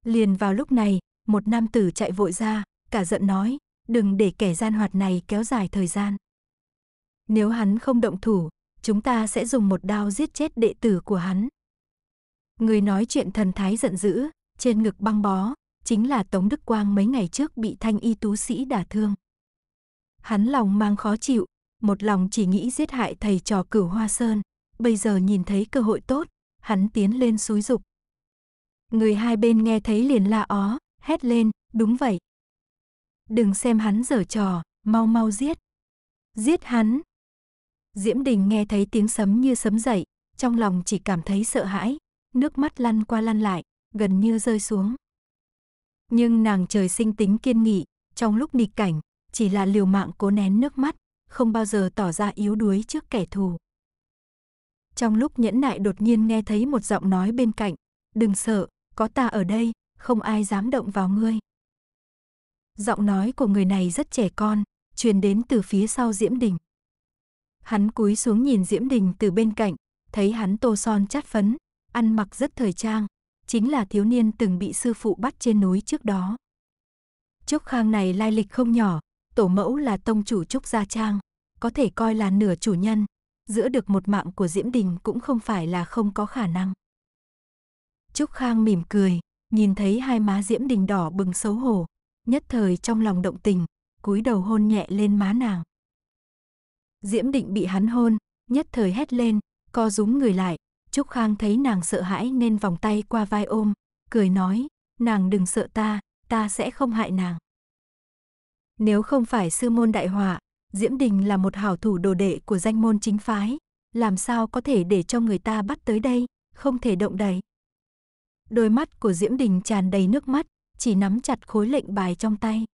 Liền vào lúc này, một nam tử chạy vội ra, cả giận nói, đừng để kẻ gian hoạt này kéo dài thời gian. Nếu hắn không động thủ, chúng ta sẽ dùng một đao giết chết đệ tử của hắn. Người nói chuyện thần thái giận dữ, trên ngực băng bó, chính là Tống Đức Quang mấy ngày trước bị thanh y tú sĩ đả thương. Hắn lòng mang khó chịu, một lòng chỉ nghĩ giết hại thầy trò cửu hoa sơn, bây giờ nhìn thấy cơ hội tốt, hắn tiến lên xúi dục. Người hai bên nghe thấy liền la ó, hét lên, đúng vậy. Đừng xem hắn dở trò, mau mau giết. Giết hắn. Diễm Đình nghe thấy tiếng sấm như sấm dậy, trong lòng chỉ cảm thấy sợ hãi, nước mắt lăn qua lăn lại, gần như rơi xuống. Nhưng nàng trời sinh tính kiên nghị, trong lúc nghịch cảnh, chỉ là liều mạng cố nén nước mắt, không bao giờ tỏ ra yếu đuối trước kẻ thù. Trong lúc nhẫn nại đột nhiên nghe thấy một giọng nói bên cạnh, đừng sợ, có ta ở đây, không ai dám động vào ngươi. Giọng nói của người này rất trẻ con, truyền đến từ phía sau Diễm Đình. Hắn cúi xuống nhìn Diễm Đình từ bên cạnh, thấy hắn tô son chát phấn, ăn mặc rất thời trang, chính là thiếu niên từng bị sư phụ bắt trên núi trước đó. Trúc Khang này lai lịch không nhỏ, tổ mẫu là tông chủ Trúc Gia Trang, có thể coi là nửa chủ nhân, giữa được một mạng của Diễm Đình cũng không phải là không có khả năng. Trúc Khang mỉm cười, nhìn thấy hai má Diễm Đình đỏ bừng xấu hổ, nhất thời trong lòng động tình, cúi đầu hôn nhẹ lên má nàng. Diễm Định bị hắn hôn, nhất thời hét lên, co rúm người lại, Trúc Khang thấy nàng sợ hãi nên vòng tay qua vai ôm, cười nói, nàng đừng sợ ta, ta sẽ không hại nàng. Nếu không phải sư môn đại họa, Diễm Đình là một hảo thủ đồ đệ của danh môn chính phái, làm sao có thể để cho người ta bắt tới đây, không thể động đậy. Đôi mắt của Diễm Đình tràn đầy nước mắt, chỉ nắm chặt khối lệnh bài trong tay.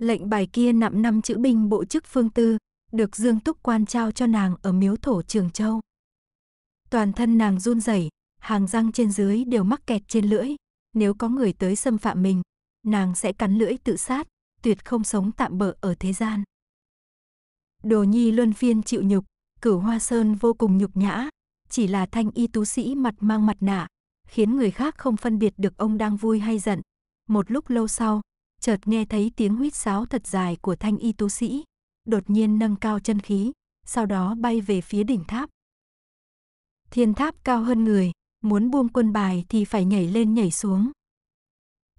Lệnh bài kia nặng năm chữ binh bộ chức phương tư, được Dương Túc Quan trao cho nàng ở miếu thổ Trường Châu. Toàn thân nàng run rẩy, hàng răng trên dưới đều mắc kẹt trên lưỡi. Nếu có người tới xâm phạm mình, nàng sẽ cắn lưỡi tự sát, tuyệt không sống tạm bỡ ở thế gian. Đồ Nhi luân phiên chịu nhục, Cửu Hoa Sơn vô cùng nhục nhã, chỉ là thanh y tú sĩ mặt mang mặt nạ, khiến người khác không phân biệt được ông đang vui hay giận. Một lúc lâu sau, chợt nghe thấy tiếng huýt sáo thật dài của thanh y tú sĩ, đột nhiên nâng cao chân khí, sau đó bay về phía đỉnh tháp. Thiên tháp cao hơn người, muốn buông quân bài thì phải nhảy lên nhảy xuống.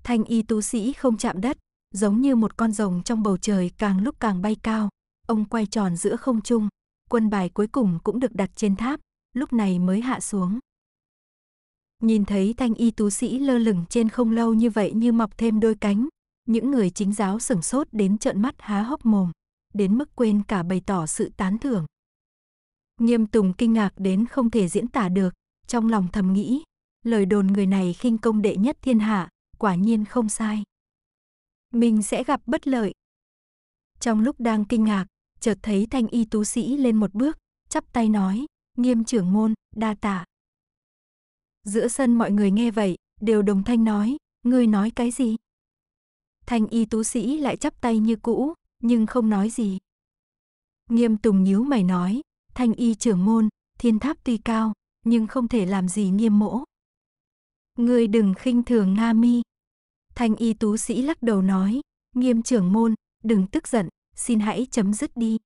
Thanh y tú sĩ không chạm đất, giống như một con rồng trong bầu trời càng lúc càng bay cao. Ông quay tròn giữa không trung, quân bài cuối cùng cũng được đặt trên tháp, lúc này mới hạ xuống. Nhìn thấy thanh y tú sĩ lơ lửng trên không lâu như vậy như mọc thêm đôi cánh, những người chính giáo sửng sốt đến trợn mắt há hốc mồm, đến mức quên cả bày tỏ sự tán thưởng. Nghiêm Tùng kinh ngạc đến không thể diễn tả được, trong lòng thầm nghĩ, lời đồn người này khinh công đệ nhất thiên hạ, quả nhiên không sai. Mình sẽ gặp bất lợi. Trong lúc đang kinh ngạc, chợt thấy thanh y tú sĩ lên một bước, chắp tay nói, nghiêm trưởng môn, đa tạ. Giữa sân mọi người nghe vậy, đều đồng thanh nói, ngươi nói cái gì? Thanh y tú sĩ lại chắp tay như cũ, nhưng không nói gì. Nghiêm tùng nhíu mày nói, Thanh y trưởng môn, thiên tháp tuy cao, nhưng không thể làm gì nghiêm mỗ. Người đừng khinh thường Nga mi. Thanh y tú sĩ lắc đầu nói, nghiêm trưởng môn, đừng tức giận, xin hãy chấm dứt đi.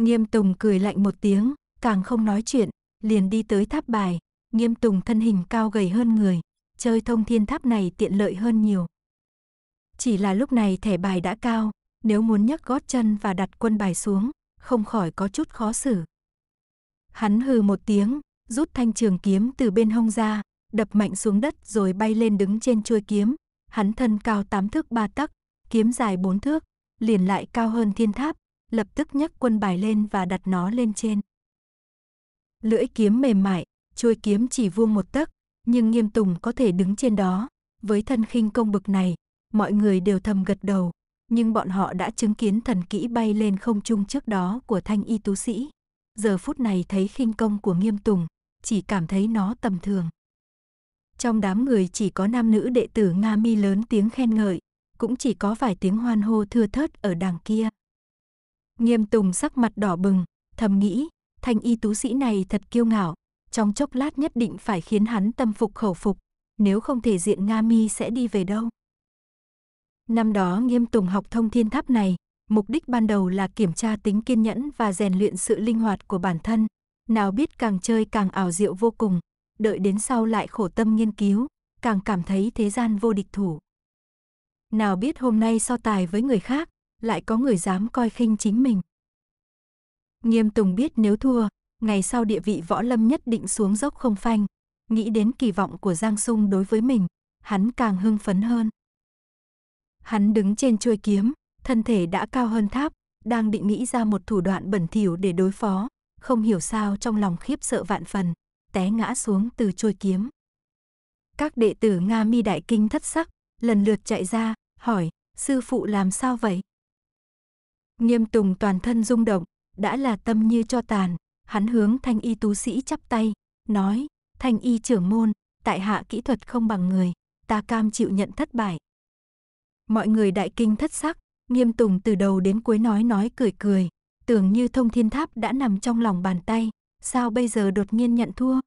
Nghiêm Tùng cười lạnh một tiếng, càng không nói chuyện, liền đi tới tháp bài. Nghiêm Tùng thân hình cao gầy hơn người, chơi thông thiên tháp này tiện lợi hơn nhiều. Chỉ là lúc này thẻ bài đã cao, nếu muốn nhấc gót chân và đặt quân bài xuống, không khỏi có chút khó xử. Hắn hừ một tiếng, rút thanh trường kiếm từ bên hông ra, đập mạnh xuống đất rồi bay lên đứng trên chuôi kiếm. Hắn thân cao tám thước ba tấc, kiếm dài bốn thước, liền lại cao hơn thiên tháp, lập tức nhấc quân bài lên và đặt nó lên trên. Lưỡi kiếm mềm mại, chuôi kiếm chỉ vuông một tấc, nhưng Nghiêm Tùng có thể đứng trên đó, với thân khinh công bực này, mọi người đều thầm gật đầu, nhưng bọn họ đã chứng kiến thần kỹ bay lên không trung trước đó của thanh y tú sĩ. Giờ phút này thấy khinh công của nghiêm tùng, chỉ cảm thấy nó tầm thường. Trong đám người chỉ có nam nữ đệ tử Nga mi lớn tiếng khen ngợi, cũng chỉ có vài tiếng hoan hô thưa thớt ở đằng kia. Nghiêm tùng sắc mặt đỏ bừng, thầm nghĩ, thanh y tú sĩ này thật kiêu ngạo, trong chốc lát nhất định phải khiến hắn tâm phục khẩu phục, nếu không thể diện Nga mi sẽ đi về đâu. Năm đó nghiêm tùng học thông thiên tháp này, mục đích ban đầu là kiểm tra tính kiên nhẫn và rèn luyện sự linh hoạt của bản thân. Nào biết càng chơi càng ảo diệu vô cùng, đợi đến sau lại khổ tâm nghiên cứu, càng cảm thấy thế gian vô địch thủ. Nào biết hôm nay so tài với người khác, lại có người dám coi khinh chính mình. Nghiêm Tùng biết nếu thua, ngày sau địa vị võ lâm nhất định xuống dốc không phanh, nghĩ đến kỳ vọng của Giang Sung đối với mình, hắn càng hưng phấn hơn. Hắn đứng trên chuôi kiếm, thân thể đã cao hơn tháp, đang định nghĩ ra một thủ đoạn bẩn thỉu để đối phó, không hiểu sao trong lòng khiếp sợ vạn phần, té ngã xuống từ chuôi kiếm. Các đệ tử Nga Mi Đại Kinh thất sắc, lần lượt chạy ra, hỏi, sư phụ làm sao vậy? Nghiêm Tùng toàn thân rung động, đã là tâm như cho tàn, hắn hướng thanh y tú sĩ chắp tay, nói, thanh y trưởng môn, tại hạ kỹ thuật không bằng người, ta cam chịu nhận thất bại, Mọi người đại kinh thất sắc, nghiêm tùng từ đầu đến cuối nói nói cười cười. Tưởng như thông thiên tháp đã nằm trong lòng bàn tay, sao bây giờ đột nhiên nhận thua?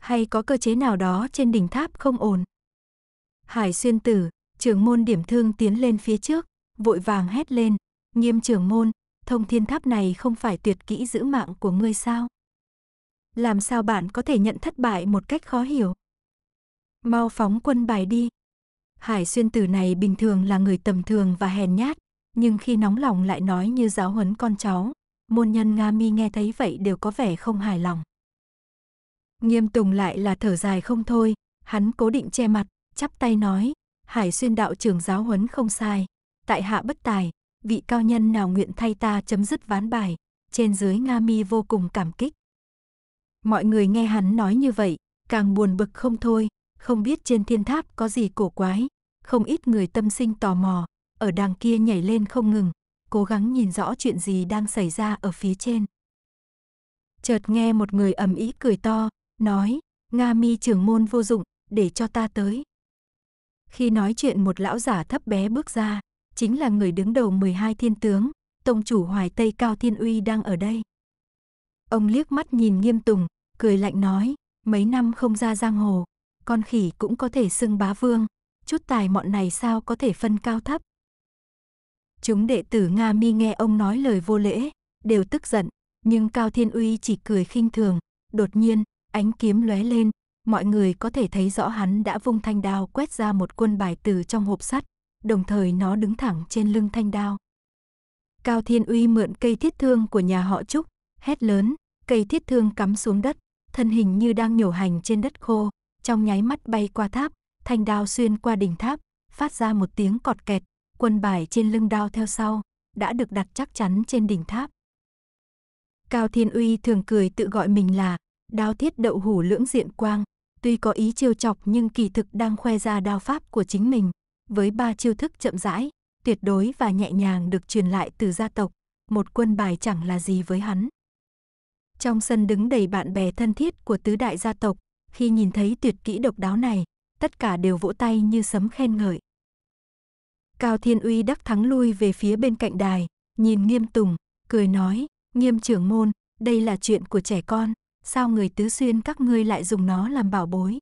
Hay có cơ chế nào đó trên đỉnh tháp không ổn? Hải xuyên tử, trưởng môn điểm thương tiến lên phía trước, vội vàng hét lên. Nghiêm trưởng môn, thông thiên tháp này không phải tuyệt kỹ giữ mạng của ngươi sao? Làm sao bạn có thể nhận thất bại một cách khó hiểu? Mau phóng quân bài đi, Hải xuyên tử này bình thường là người tầm thường và hèn nhát, nhưng khi nóng lòng lại nói như giáo huấn con cháu, môn nhân Nga Mi nghe thấy vậy đều có vẻ không hài lòng. Nghiêm Tùng lại là thở dài không thôi, hắn cố định che mặt, chắp tay nói, Hải xuyên đạo trưởng giáo huấn không sai, tại hạ bất tài, vị cao nhân nào nguyện thay ta chấm dứt ván bài, trên dưới Nga Mi vô cùng cảm kích. Mọi người nghe hắn nói như vậy, càng buồn bực không thôi, không biết trên thiên tháp có gì cổ quái, không ít người tâm sinh tò mò, ở đằng kia nhảy lên không ngừng, cố gắng nhìn rõ chuyện gì đang xảy ra ở phía trên. Chợt nghe một người ầm ĩ cười to, nói, Nga mi trưởng môn vô dụng, để cho ta tới. Khi nói chuyện một lão giả thấp bé bước ra, chính là người đứng đầu 12 thiên tướng, tông chủ Hoài Tây Cao Thiên Uy đang ở đây. Ông liếc mắt nhìn Nghiêm Tùng, cười lạnh nói, mấy năm không ra giang hồ, con khỉ cũng có thể xưng bá vương, chút tài mọn này sao có thể phân cao thấp. Chúng đệ tử Nga Mi nghe ông nói lời vô lễ, đều tức giận, nhưng Cao Thiên Uy chỉ cười khinh thường, đột nhiên, ánh kiếm lóe lên, mọi người có thể thấy rõ hắn đã vung thanh đao quét ra một quân bài từ trong hộp sắt, đồng thời nó đứng thẳng trên lưng thanh đao. Cao Thiên Uy mượn cây thiết thương của nhà họ Trúc, hét lớn, cây thiết thương cắm xuống đất, thân hình như đang nhổ hành trên đất khô, trong nháy mắt bay qua tháp, thanh đao xuyên qua đỉnh tháp, phát ra một tiếng cọt kẹt, quân bài trên lưng đao theo sau, đã được đặt chắc chắn trên đỉnh tháp. Cao Thiên Uy thường cười tự gọi mình là đao thiết đậu hủ lưỡng diện quang, tuy có ý chiêu chọc nhưng kỳ thực đang khoe ra đao pháp của chính mình, với ba chiêu thức chậm rãi, tuyệt đối và nhẹ nhàng được truyền lại từ gia tộc, một quân bài chẳng là gì với hắn. Trong sân đứng đầy bạn bè thân thiết của tứ đại gia tộc, khi nhìn thấy tuyệt kỹ độc đáo này, tất cả đều vỗ tay như sấm khen ngợi. Cao Thiên Uy đắc thắng lui về phía bên cạnh đài, nhìn Nghiêm Tùng, cười nói, Nghiêm trưởng môn, đây là chuyện của trẻ con, sao người tứ xuyên các ngươi lại dùng nó làm bảo bối.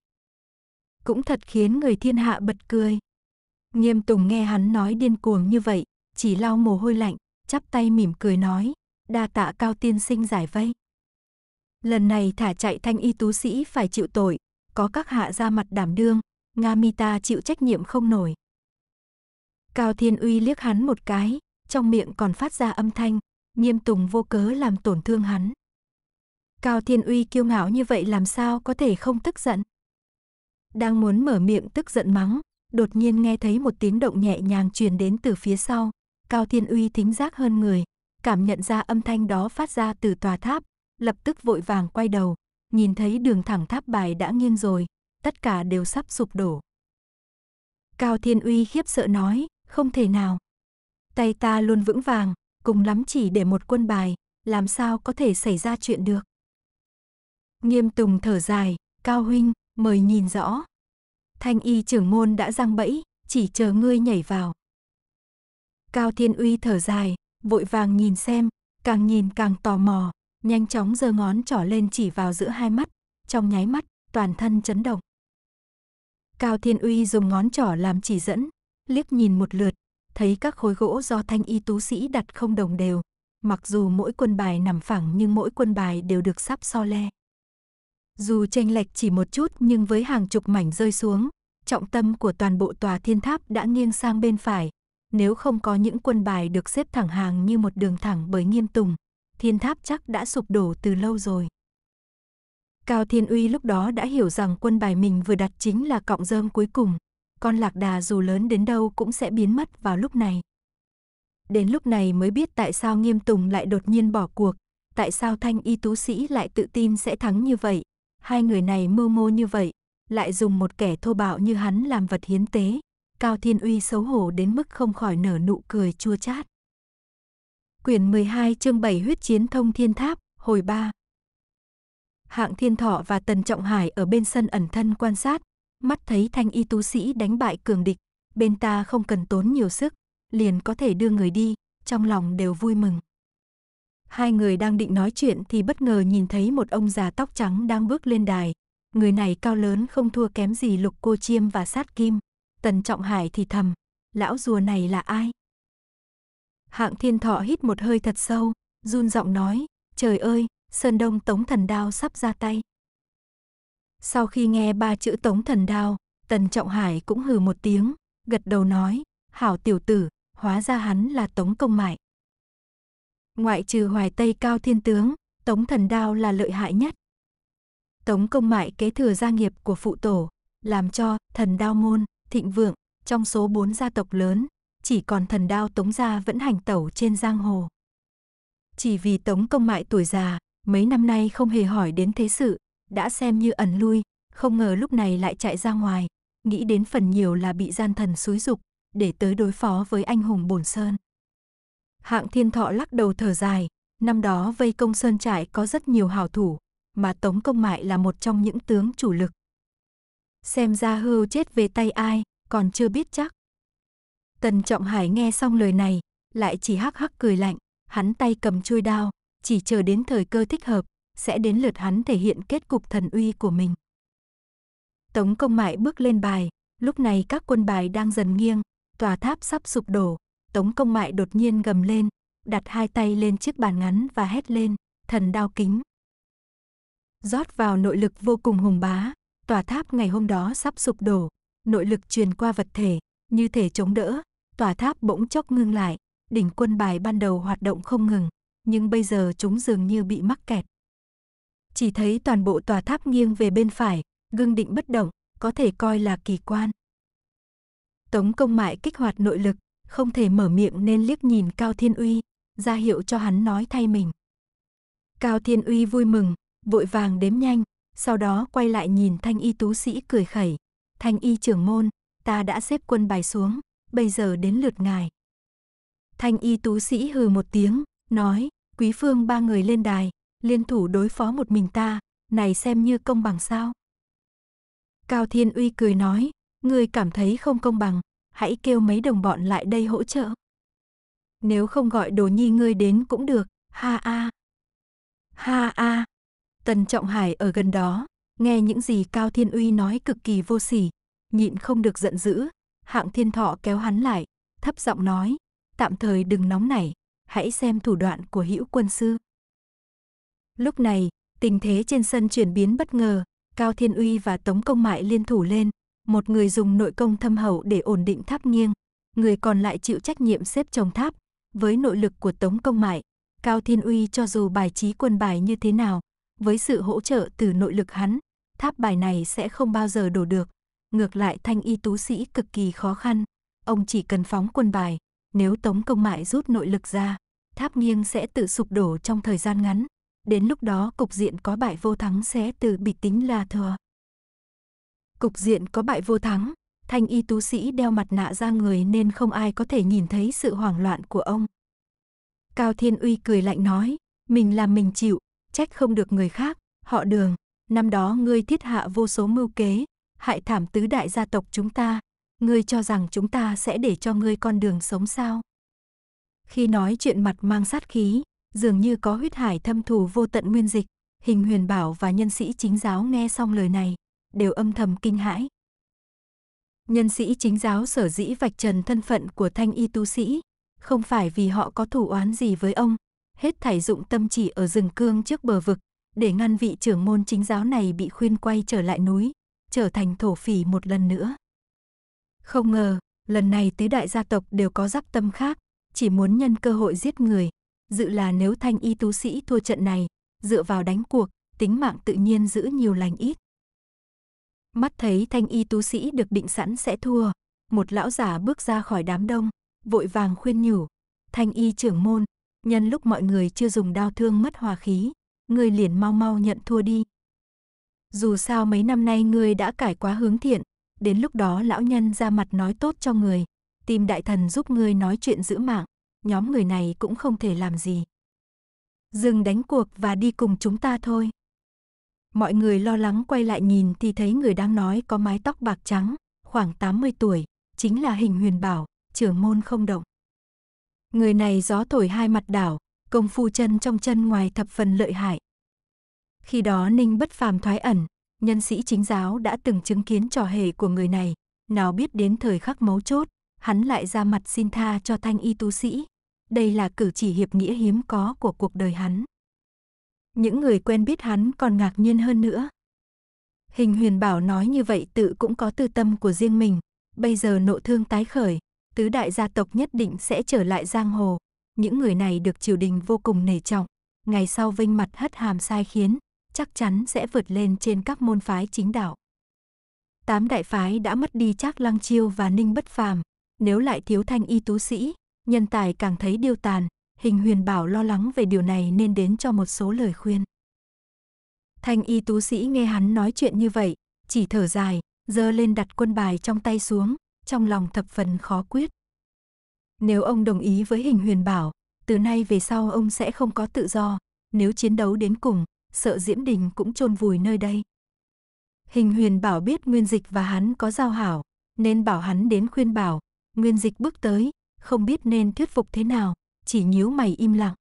Cũng thật khiến người thiên hạ bật cười. Nghiêm Tùng nghe hắn nói điên cuồng như vậy, chỉ lau mồ hôi lạnh, chắp tay mỉm cười nói, đa tạ cao tiên sinh giải vây. Lần này thả chạy thanh y tú sĩ phải chịu tội, có các hạ ra mặt đảm đương, Nga mi chịu trách nhiệm không nổi. Cao Thiên Uy liếc hắn một cái, trong miệng còn phát ra âm thanh, nghiêm tùng vô cớ làm tổn thương hắn. Cao Thiên Uy kiêu ngạo như vậy làm sao có thể không tức giận. Đang muốn mở miệng tức giận mắng, đột nhiên nghe thấy một tiếng động nhẹ nhàng truyền đến từ phía sau. Cao Thiên Uy thính giác hơn người, cảm nhận ra âm thanh đó phát ra từ tòa tháp, lập tức vội vàng quay đầu, nhìn thấy đường thẳng tháp bài đã nghiêng rồi, tất cả đều sắp sụp đổ. Cao Thiên Uy khiếp sợ nói, không thể nào. Tay ta luôn vững vàng, cùng lắm chỉ để một quân bài, làm sao có thể xảy ra chuyện được. Nghiêm Tùng thở dài, Cao Huynh, mời nhìn rõ. Thanh y trưởng môn đã răng bẫy, chỉ chờ ngươi nhảy vào. Cao Thiên Uy thở dài, vội vàng nhìn xem, càng nhìn càng tò mò, nhanh chóng giơ ngón trỏ lên chỉ vào giữa hai mắt, trong nháy mắt, toàn thân chấn động. Cao Thiên Uy dùng ngón trỏ làm chỉ dẫn, liếc nhìn một lượt, thấy các khối gỗ do thanh y tú sĩ đặt không đồng đều, mặc dù mỗi quân bài nằm phẳng nhưng mỗi quân bài đều được sắp so le. Dù chênh lệch chỉ một chút nhưng với hàng chục mảnh rơi xuống, trọng tâm của toàn bộ tòa thiên tháp đã nghiêng sang bên phải, nếu không có những quân bài được xếp thẳng hàng như một đường thẳng bởi nghiêm tùng, thiên tháp chắc đã sụp đổ từ lâu rồi. Cao Thiên Uy lúc đó đã hiểu rằng quân bài mình vừa đặt chính là cọng rơm cuối cùng. Con lạc đà dù lớn đến đâu cũng sẽ biến mất vào lúc này. Đến lúc này mới biết tại sao Nghiêm Tùng lại đột nhiên bỏ cuộc, tại sao Thanh Y Tú Sĩ lại tự tin sẽ thắng như vậy. Hai người này mưu mô như vậy, lại dùng một kẻ thô bạo như hắn làm vật hiến tế. Cao Thiên Uy xấu hổ đến mức không khỏi nở nụ cười chua chát. Quyển 12 chương 7 huyết chiến thông thiên tháp, hồi 3. Hạng Thiên Thọ và Tần Trọng Hải ở bên sân ẩn thân quan sát, mắt thấy thanh y tú sĩ đánh bại cường địch, bên ta không cần tốn nhiều sức, liền có thể đưa người đi, trong lòng đều vui mừng. Hai người đang định nói chuyện thì bất ngờ nhìn thấy một ông già tóc trắng đang bước lên đài. Người này cao lớn không thua kém gì lục cô chiêm và sát kim. Tần Trọng Hải thì thầm, lão rùa này là ai? Hạng thiên thọ hít một hơi thật sâu, run giọng nói, trời ơi, Sơn Đông Tống Thần Đao sắp ra tay. Sau khi nghe ba chữ Tống Thần Đao, Tần Trọng Hải cũng hừ một tiếng, gật đầu nói, hảo tiểu tử, hóa ra hắn là Tống Công Mại. Ngoại trừ Hoài Tây Cao Thiên Tướng, Tống Thần Đao là lợi hại nhất. Tống Công Mại kế thừa gia nghiệp của phụ tổ, làm cho Thần Đao Môn, Thịnh Vượng, trong số bốn gia tộc lớn, chỉ còn thần đao Tống gia vẫn hành tẩu trên giang hồ. Chỉ vì Tống công mại tuổi già, mấy năm nay không hề hỏi đến thế sự, đã xem như ẩn lui, không ngờ lúc này lại chạy ra ngoài, nghĩ đến phần nhiều là bị gian thần xúi dục, để tới đối phó với anh hùng bổn sơn. Hạng Thiên Thọ lắc đầu thở dài, năm đó vây công sơn trại có rất nhiều hảo thủ, mà Tống Công Mại là một trong những tướng chủ lực. Xem ra hưu chết về tay ai, còn chưa biết chắc. Tần Trọng Hải nghe xong lời này, lại chỉ hắc hắc cười lạnh, hắn tay cầm chuôi đao, chỉ chờ đến thời cơ thích hợp, sẽ đến lượt hắn thể hiện kết cục thần uy của mình. Tống công mại bước lên bài, lúc này các quân bài đang dần nghiêng, tòa tháp sắp sụp đổ, tống công mại đột nhiên gầm lên, đặt hai tay lên chiếc bàn ngắn và hét lên, thần đao kính. Rót vào nội lực vô cùng hùng bá, tòa tháp ngày hôm đó sắp sụp đổ, nội lực truyền qua vật thể, như thể chống đỡ, tòa tháp bỗng chốc ngưng lại, đỉnh quân bài ban đầu hoạt động không ngừng, nhưng bây giờ chúng dường như bị mắc kẹt. Chỉ thấy toàn bộ tòa tháp nghiêng về bên phải, gương định bất động, có thể coi là kỳ quan. Tống công mại kích hoạt nội lực, không thể mở miệng nên liếc nhìn Cao Thiên Uy, ra hiệu cho hắn nói thay mình. Cao Thiên Uy vui mừng, vội vàng đếm nhanh, sau đó quay lại nhìn Thanh Y tú sĩ cười khẩy. Thanh Y trưởng môn, ta đã xếp quân bài xuống, bây giờ đến lượt ngài. Thanh y tú sĩ hừ một tiếng, nói, quý phương ba người lên đài, liên thủ đối phó một mình ta, này xem như công bằng sao. Cao Thiên Uy cười nói, người cảm thấy không công bằng, hãy kêu mấy đồng bọn lại đây hỗ trợ. Nếu không gọi đồ nhi ngươi đến cũng được, ha a. Ha a. Tần Trọng Hải ở gần đó, nghe những gì Cao Thiên Uy nói cực kỳ vô sỉ, nhịn không được giận dữ, hạng thiên thọ kéo hắn lại, thấp giọng nói, tạm thời đừng nóng nảy, hãy xem thủ đoạn của hữu quân sư. Lúc này, tình thế trên sân chuyển biến bất ngờ, Cao Thiên Uy và Tống Công Mại liên thủ lên, một người dùng nội công thâm hậu để ổn định tháp nghiêng, người còn lại chịu trách nhiệm xếp chồng tháp. Với nội lực của Tống Công Mại, Cao Thiên Uy cho dù bài trí quân bài như thế nào, với sự hỗ trợ từ nội lực hắn, tháp bài này sẽ không bao giờ đổ được. Ngược lại Thanh Y tú sĩ cực kỳ khó khăn, ông chỉ cần phóng quân bài, nếu Tống Công Mại rút nội lực ra, tháp nghiêng sẽ tự sụp đổ trong thời gian ngắn. Đến lúc đó cục diện có bại vô thắng sẽ từ bị tính là thừa. Cục diện có bại vô thắng, thanh y tú sĩ đeo mặt nạ ra người nên không ai có thể nhìn thấy sự hoảng loạn của ông. Cao Thiên Uy cười lạnh nói, mình làm mình chịu, trách không được người khác, họ đường. Năm đó ngươi thiết hạ vô số mưu kế, hại thảm tứ đại gia tộc chúng ta, ngươi cho rằng chúng ta sẽ để cho ngươi con đường sống sao? Khi nói chuyện mặt mang sát khí, dường như có huyết hải thâm thù vô tận nguyên dịch, hình huyền bảo và nhân sĩ chính giáo nghe xong lời này, đều âm thầm kinh hãi. Nhân sĩ chính giáo sở dĩ vạch trần thân phận của thanh y tu sĩ, không phải vì họ có thủ oán gì với ông, hết thảy dụng tâm chỉ ở rừng cương trước bờ vực, để ngăn vị trưởng môn chính giáo này bị khuyên quay trở lại núi, trở thành thổ phỉ một lần nữa. Không ngờ, lần này tứ đại gia tộc đều có giáp tâm khác, chỉ muốn nhân cơ hội giết người. Dự là nếu thanh y tú sĩ thua trận này, dựa vào đánh cuộc, tính mạng tự nhiên giữ nhiều lành ít. Mắt thấy thanh y tú sĩ được định sẵn sẽ thua, một lão giả bước ra khỏi đám đông, vội vàng khuyên nhủ. Thanh y trưởng môn, nhân lúc mọi người chưa dùng đao thương mất hòa khí, người liền mau mau nhận thua đi, dù sao mấy năm nay ngươi đã cải quá hướng thiện, đến lúc đó lão nhân ra mặt nói tốt cho người, tìm đại thần giúp ngươi nói chuyện giữ mạng, nhóm người này cũng không thể làm gì. Dừng đánh cuộc và đi cùng chúng ta thôi. Mọi người lo lắng quay lại nhìn thì thấy người đang nói có mái tóc bạc trắng, khoảng 80 tuổi, chính là hình huyền bảo, trưởng môn không động. Người này gió thổi hai mặt đảo, công phu chân trong chân ngoài thập phần lợi hại, khi đó Ninh bất phàm thoái ẩn, nhân sĩ chính giáo đã từng chứng kiến trò hề của người này, nào biết đến thời khắc mấu chốt, hắn lại ra mặt xin tha cho thanh y tu sĩ. Đây là cử chỉ hiệp nghĩa hiếm có của cuộc đời hắn. Những người quen biết hắn còn ngạc nhiên hơn nữa. Hình huyền bảo nói như vậy tự cũng có tư tâm của riêng mình. Bây giờ nộ thương tái khởi, tứ đại gia tộc nhất định sẽ trở lại giang hồ. Những người này được triều đình vô cùng nể trọng. Ngày sau vinh mặt hất hàm sai khiến, chắc chắn sẽ vượt lên trên các môn phái chính đạo. Tám đại phái đã mất đi Trác Lăng Chiêu và Ninh Bất Phàm, nếu lại thiếu thanh y tú sĩ, nhân tài càng thấy điêu tàn, Hình Huyền Bảo lo lắng về điều này nên đến cho một số lời khuyên. Thanh y tú sĩ nghe hắn nói chuyện như vậy, chỉ thở dài, giơ lên đặt quân bài trong tay xuống, trong lòng thập phần khó quyết. Nếu ông đồng ý với Hình Huyền Bảo, từ nay về sau ông sẽ không có tự do, nếu chiến đấu đến cùng, sợ Diễm Đình cũng chôn vùi nơi đây. Hình huyền bảo biết Nguyên Dịch và hắn có giao hảo, nên bảo hắn đến khuyên bảo, Nguyên Dịch bước tới, không biết nên thuyết phục thế nào, chỉ nhíu mày im lặng.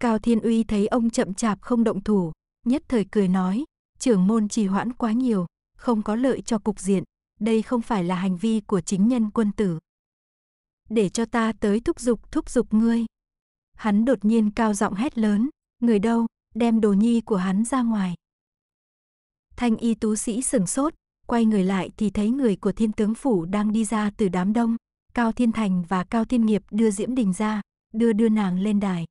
Cao Thiên Uy thấy ông chậm chạp không động thủ, nhất thời cười nói, trưởng môn trì hoãn quá nhiều, không có lợi cho cục diện, đây không phải là hành vi của chính nhân quân tử. Để cho ta tới thúc giục thúc giục ngươi. Hắn đột nhiên cao giọng hét lớn, người đâu, đem đồ nhi của hắn ra ngoài. Thanh y tú sĩ sửng sốt, quay người lại thì thấy người của thiên tướng phủ đang đi ra từ đám đông, Cao Thiên Thành và Cao Thiên Nghiệp đưa Diễm Đình ra, đưa đưa nàng lên đài.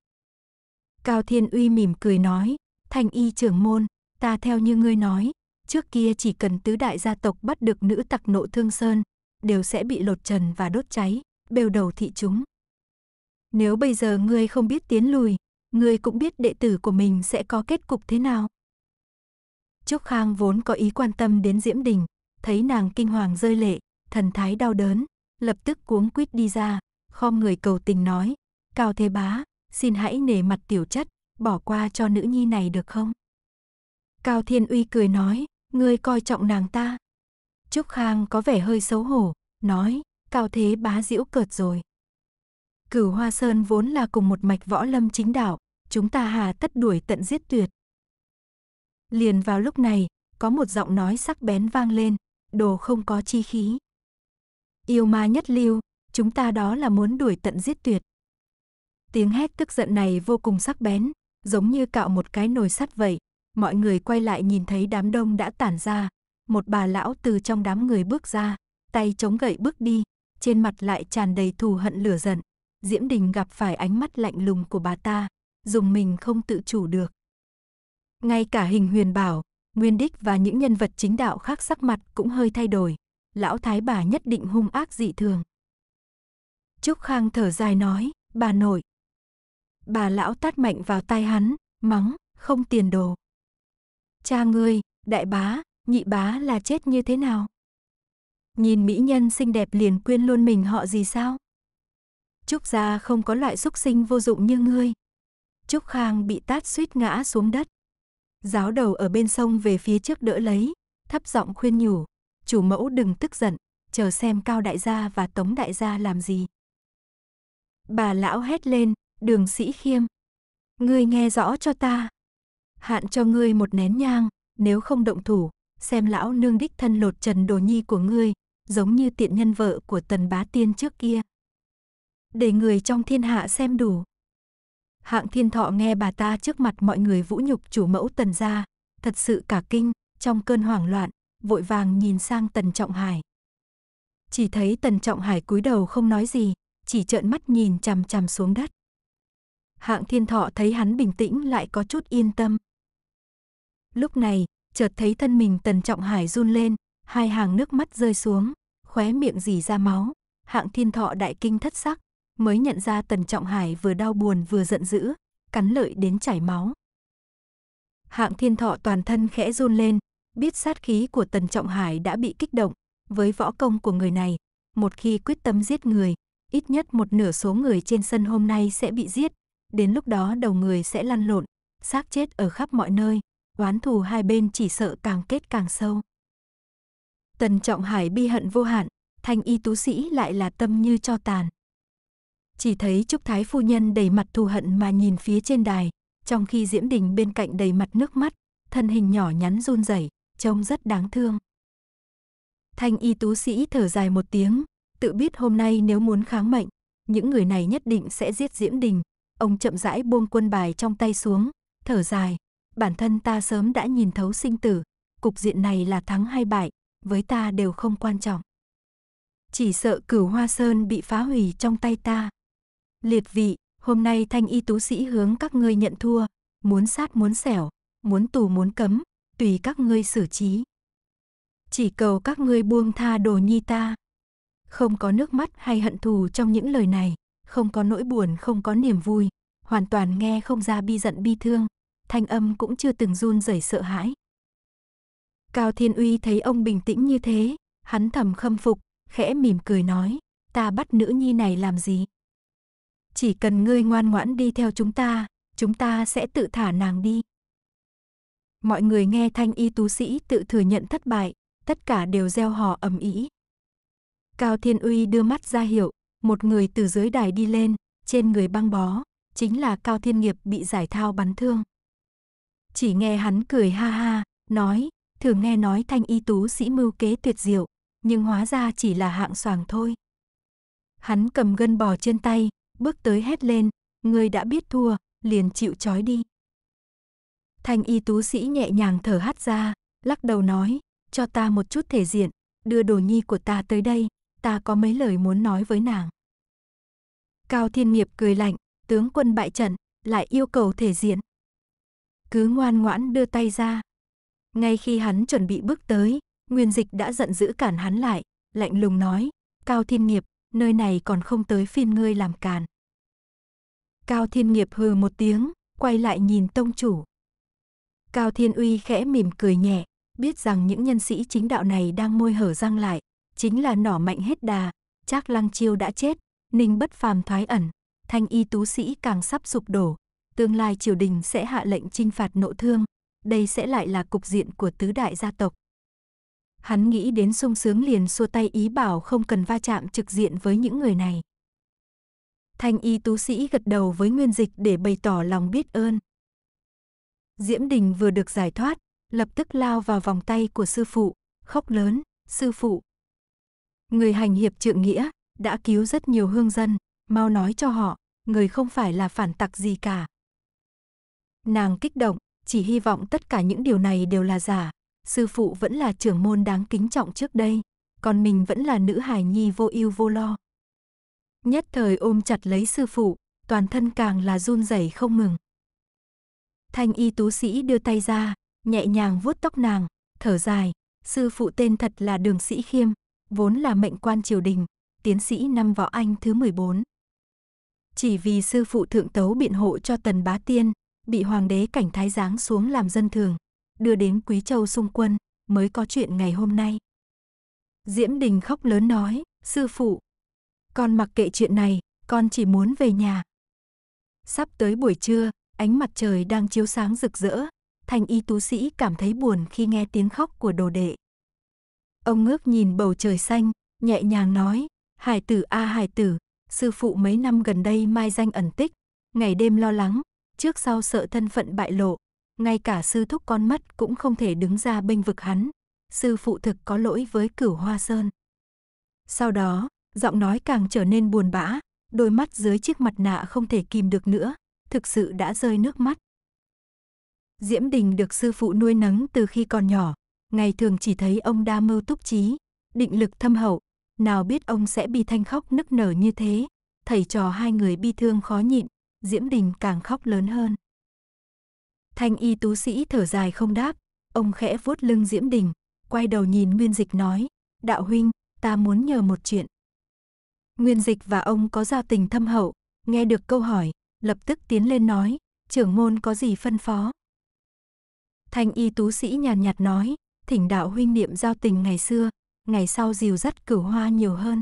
Cao Thiên Uy mỉm cười nói, Thanh y trưởng môn, ta theo như ngươi nói, trước kia chỉ cần tứ đại gia tộc bắt được nữ tặc nộ thương sơn, đều sẽ bị lột trần và đốt cháy, bêu đầu thị chúng. Nếu bây giờ ngươi không biết tiến lùi, ngươi cũng biết đệ tử của mình sẽ có kết cục thế nào. Trúc Khang vốn có ý quan tâm đến Diễm Đình, thấy nàng kinh hoàng rơi lệ, thần thái đau đớn, lập tức cuống quýt đi ra, khom người cầu tình nói, Cao Thế Bá, xin hãy nể mặt tiểu chất, bỏ qua cho nữ nhi này được không? Cao Thiên Uy cười nói, ngươi coi trọng nàng ta. Trúc Khang có vẻ hơi xấu hổ, nói, Cao Thế Bá diễu cợt rồi. Cửu Hoa Sơn vốn là cùng một mạch võ lâm chính đạo, chúng ta hà tất đuổi tận giết tuyệt. Liền vào lúc này, có một giọng nói sắc bén vang lên, đồ không có chi khí. Yêu ma nhất lưu, chúng ta đó là muốn đuổi tận giết tuyệt. Tiếng hét tức giận này vô cùng sắc bén, giống như cạo một cái nồi sắt vậy. Mọi người quay lại nhìn thấy đám đông đã tản ra, một bà lão từ trong đám người bước ra, tay chống gậy bước đi, trên mặt lại tràn đầy thù hận lửa giận. Diễm Đình gặp phải ánh mắt lạnh lùng của bà ta, dùng mình không tự chủ được. Ngay cả hình huyền bảo, Nguyên Đích và những nhân vật chính đạo khác sắc mặt cũng hơi thay đổi. Lão thái bà nhất định hung ác dị thường. Trúc Khang thở dài nói, bà nội. Bà lão tát mạnh vào tai hắn, mắng, không tiền đồ. Cha ngươi, đại bá, nhị bá là chết như thế nào? Nhìn mỹ nhân xinh đẹp liền quên luôn mình họ gì sao? Trúc gia không có loại xúc sinh vô dụng như ngươi. Trúc Khang bị tát suýt ngã xuống đất. Giáo đầu ở bên sông về phía trước đỡ lấy, thấp giọng khuyên nhủ, chủ mẫu đừng tức giận, chờ xem cao đại gia và tống đại gia làm gì. Bà lão hét lên, đường sĩ khiêm. Ngươi nghe rõ cho ta. Hạn cho ngươi một nén nhang, nếu không động thủ, xem lão nương đích thân lột trần đồ nhi của ngươi, giống như tiện nhân vợ của tần bá tiên trước kia để người trong thiên hạ xem đủ. Hạng thiên thọ nghe bà ta trước mặt mọi người vũ nhục chủ mẫu tần gia, thật sự cả kinh, trong cơn hoảng loạn, vội vàng nhìn sang tần trọng hải. Chỉ thấy tần trọng hải cúi đầu không nói gì, chỉ trợn mắt nhìn chằm chằm xuống đất. Hạng thiên thọ thấy hắn bình tĩnh lại có chút yên tâm. Lúc này, chợt thấy thân mình tần trọng hải run lên, hai hàng nước mắt rơi xuống, khóe miệng dì ra máu. Hạng thiên thọ đại kinh thất sắc, mới nhận ra Tần Trọng Hải vừa đau buồn vừa giận dữ, cắn lợi đến chảy máu. Hạng thiên thọ toàn thân khẽ run lên, biết sát khí của Tần Trọng Hải đã bị kích động. Với võ công của người này, một khi quyết tâm giết người, ít nhất một nửa số người trên sân hôm nay sẽ bị giết. Đến lúc đó đầu người sẽ lăn lộn, xác chết ở khắp mọi nơi, oán thù hai bên chỉ sợ càng kết càng sâu. Tần Trọng Hải bi hận vô hạn, thanh y tú sĩ lại là tâm như cho tàn chỉ thấy Trúc Thái phu nhân đầy mặt thù hận mà nhìn phía trên đài, trong khi Diễm Đình bên cạnh đầy mặt nước mắt, thân hình nhỏ nhắn run rẩy, trông rất đáng thương. Thanh y tú sĩ thở dài một tiếng, tự biết hôm nay nếu muốn kháng mệnh, những người này nhất định sẽ giết Diễm Đình. Ông chậm rãi buông quân bài trong tay xuống, thở dài, bản thân ta sớm đã nhìn thấu sinh tử, cục diện này là thắng hay bại, với ta đều không quan trọng. Chỉ sợ cửu hoa sơn bị phá hủy trong tay ta, Liệt vị, hôm nay thanh y tú sĩ hướng các ngươi nhận thua, muốn sát muốn xẻo, muốn tù muốn cấm, tùy các ngươi xử trí. Chỉ cầu các ngươi buông tha đồ nhi ta. Không có nước mắt hay hận thù trong những lời này, không có nỗi buồn không có niềm vui, hoàn toàn nghe không ra bi giận bi thương, thanh âm cũng chưa từng run rẩy sợ hãi. Cao Thiên Uy thấy ông bình tĩnh như thế, hắn thầm khâm phục, khẽ mỉm cười nói, ta bắt nữ nhi này làm gì? chỉ cần ngươi ngoan ngoãn đi theo chúng ta, chúng ta sẽ tự thả nàng đi. Mọi người nghe thanh y tú sĩ tự thừa nhận thất bại, tất cả đều gieo hò ầm ĩ. Cao Thiên Uy đưa mắt ra hiệu, một người từ dưới đài đi lên, trên người băng bó, chính là Cao Thiên Nghiệp bị giải thao bắn thương. Chỉ nghe hắn cười ha ha, nói, thường nghe nói thanh y tú sĩ mưu kế tuyệt diệu, nhưng hóa ra chỉ là hạng soàng thôi. Hắn cầm gân bò trên tay, bước tới hét lên, người đã biết thua, liền chịu trói đi. Thanh y tú sĩ nhẹ nhàng thở hắt ra, lắc đầu nói, cho ta một chút thể diện, đưa đồ nhi của ta tới đây, ta có mấy lời muốn nói với nàng. Cao Thiên Nghiệp cười lạnh, tướng quân bại trận, lại yêu cầu thể diện. Cứ ngoan ngoãn đưa tay ra. Ngay khi hắn chuẩn bị bước tới, Nguyên Dịch đã giận dữ cản hắn lại, lạnh lùng nói, Cao Thiên Nghiệp, nơi này còn không tới phiên ngươi làm càn. Cao Thiên Nghiệp hừ một tiếng, quay lại nhìn tông chủ. Cao Thiên Uy khẽ mỉm cười nhẹ, biết rằng những nhân sĩ chính đạo này đang môi hở răng lại, chính là nỏ mạnh hết đà, chắc Lăng Chiêu đã chết, Ninh Bất Phàm thoái ẩn, Thanh Y tú sĩ càng sắp sụp đổ, tương lai triều đình sẽ hạ lệnh trinh phạt nộ thương, đây sẽ lại là cục diện của tứ đại gia tộc, Hắn nghĩ đến sung sướng liền xua tay ý bảo không cần va chạm trực diện với những người này. Thanh y tú sĩ gật đầu với nguyên dịch để bày tỏ lòng biết ơn. Diễm Đình vừa được giải thoát, lập tức lao vào vòng tay của sư phụ, khóc lớn, sư phụ. Người hành hiệp trượng nghĩa, đã cứu rất nhiều hương dân, mau nói cho họ, người không phải là phản tặc gì cả. Nàng kích động, chỉ hy vọng tất cả những điều này đều là giả, sư phụ vẫn là trưởng môn đáng kính trọng trước đây, còn mình vẫn là nữ hài nhi vô ưu vô lo. Nhất thời ôm chặt lấy sư phụ, toàn thân càng là run rẩy không ngừng. Thanh y tú sĩ đưa tay ra, nhẹ nhàng vuốt tóc nàng, thở dài, sư phụ tên thật là Đường Sĩ Khiêm, vốn là mệnh quan triều đình, tiến sĩ năm võ anh thứ 14. Chỉ vì sư phụ thượng tấu biện hộ cho Tần Bá Tiên, bị hoàng đế cảnh thái giáng xuống làm dân thường, đưa đến Quý Châu xung quân, mới có chuyện ngày hôm nay. Diễm Đình khóc lớn nói, sư phụ, con mặc kệ chuyện này, con chỉ muốn về nhà. Sắp tới buổi trưa, ánh mặt trời đang chiếu sáng rực rỡ, thành y tú sĩ cảm thấy buồn khi nghe tiếng khóc của đồ đệ. Ông ngước nhìn bầu trời xanh, nhẹ nhàng nói, hải tử a à, hải tử, sư phụ mấy năm gần đây mai danh ẩn tích, ngày đêm lo lắng, trước sau sợ thân phận bại lộ, ngay cả sư thúc con mất cũng không thể đứng ra bênh vực hắn. Sư phụ thực có lỗi với cửu hoa sơn. Sau đó, giọng nói càng trở nên buồn bã, đôi mắt dưới chiếc mặt nạ không thể kìm được nữa, thực sự đã rơi nước mắt. Diễm Đình được sư phụ nuôi nấng từ khi còn nhỏ, ngày thường chỉ thấy ông đa mưu túc trí, định lực thâm hậu, nào biết ông sẽ bi thanh khóc nức nở như thế. Thầy trò hai người bi thương khó nhịn, Diễm Đình càng khóc lớn hơn. Thanh y tú sĩ thở dài không đáp, ông khẽ vuốt lưng Diễm Đình, quay đầu nhìn Nguyên Dịch nói, đạo huynh, ta muốn nhờ một chuyện. Nguyên Dịch và ông có giao tình thâm hậu, nghe được câu hỏi, lập tức tiến lên nói, trưởng môn có gì phân phó. Thanh y tú sĩ nhàn nhạt, nhạt nói, thỉnh đạo huynh niệm giao tình ngày xưa, ngày sau dìu dắt cửu hoa nhiều hơn.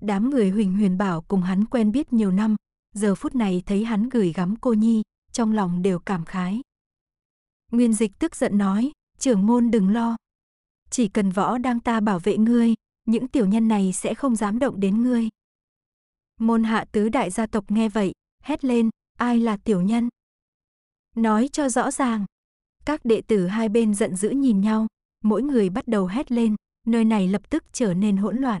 Đám người Huỳnh Huyền Bảo cùng hắn quen biết nhiều năm, giờ phút này thấy hắn gửi gắm cô nhi, trong lòng đều cảm khái. Nguyên dịch tức giận nói, trưởng môn đừng lo. Chỉ cần võ đang ta bảo vệ ngươi, những tiểu nhân này sẽ không dám động đến ngươi. Môn hạ tứ đại gia tộc nghe vậy, hét lên, ai là tiểu nhân? Nói cho rõ ràng. Các đệ tử hai bên giận dữ nhìn nhau, mỗi người bắt đầu hét lên, nơi này lập tức trở nên hỗn loạn.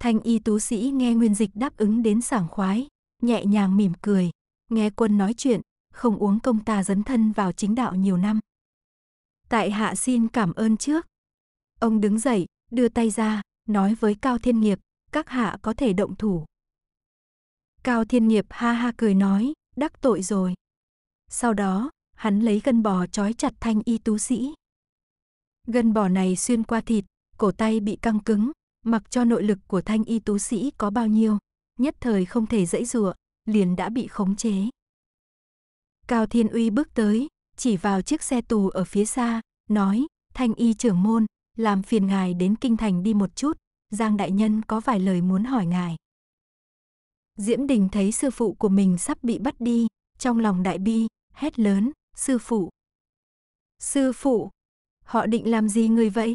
Thanh y tú sĩ nghe nguyên dịch đáp ứng đến sảng khoái, nhẹ nhàng mỉm cười, Nghe quân nói chuyện, không uống công ta dấn thân vào chính đạo nhiều năm. Tại hạ xin cảm ơn trước. Ông đứng dậy, đưa tay ra, nói với Cao Thiên Nghiệp, các hạ có thể động thủ. Cao Thiên Nghiệp ha ha cười nói, đắc tội rồi. Sau đó, hắn lấy gân bò trói chặt thanh y tú sĩ. Gân bò này xuyên qua thịt, cổ tay bị căng cứng, mặc cho nội lực của thanh y tú sĩ có bao nhiêu, nhất thời không thể dãy dụa, liền đã bị khống chế. Cao Thiên Uy bước tới, chỉ vào chiếc xe tù ở phía xa, nói, Thanh y trưởng môn, làm phiền ngài đến kinh thành đi một chút, Giang Đại Nhân có vài lời muốn hỏi ngài. Diễm Đình thấy sư phụ của mình sắp bị bắt đi, trong lòng đại bi, hét lớn, sư phụ. Sư phụ, họ định làm gì người vậy?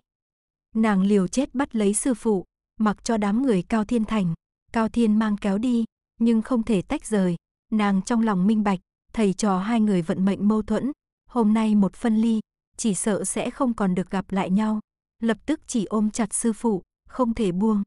Nàng liều chết bắt lấy sư phụ, mặc cho đám người Cao Thiên Thành, Cao Thiên mang kéo đi, nhưng không thể tách rời. Nàng trong lòng minh bạch, thầy trò hai người vận mệnh mâu thuẫn, hôm nay một phân ly, chỉ sợ sẽ không còn được gặp lại nhau. Lập tức chỉ ôm chặt sư phụ, không thể buông.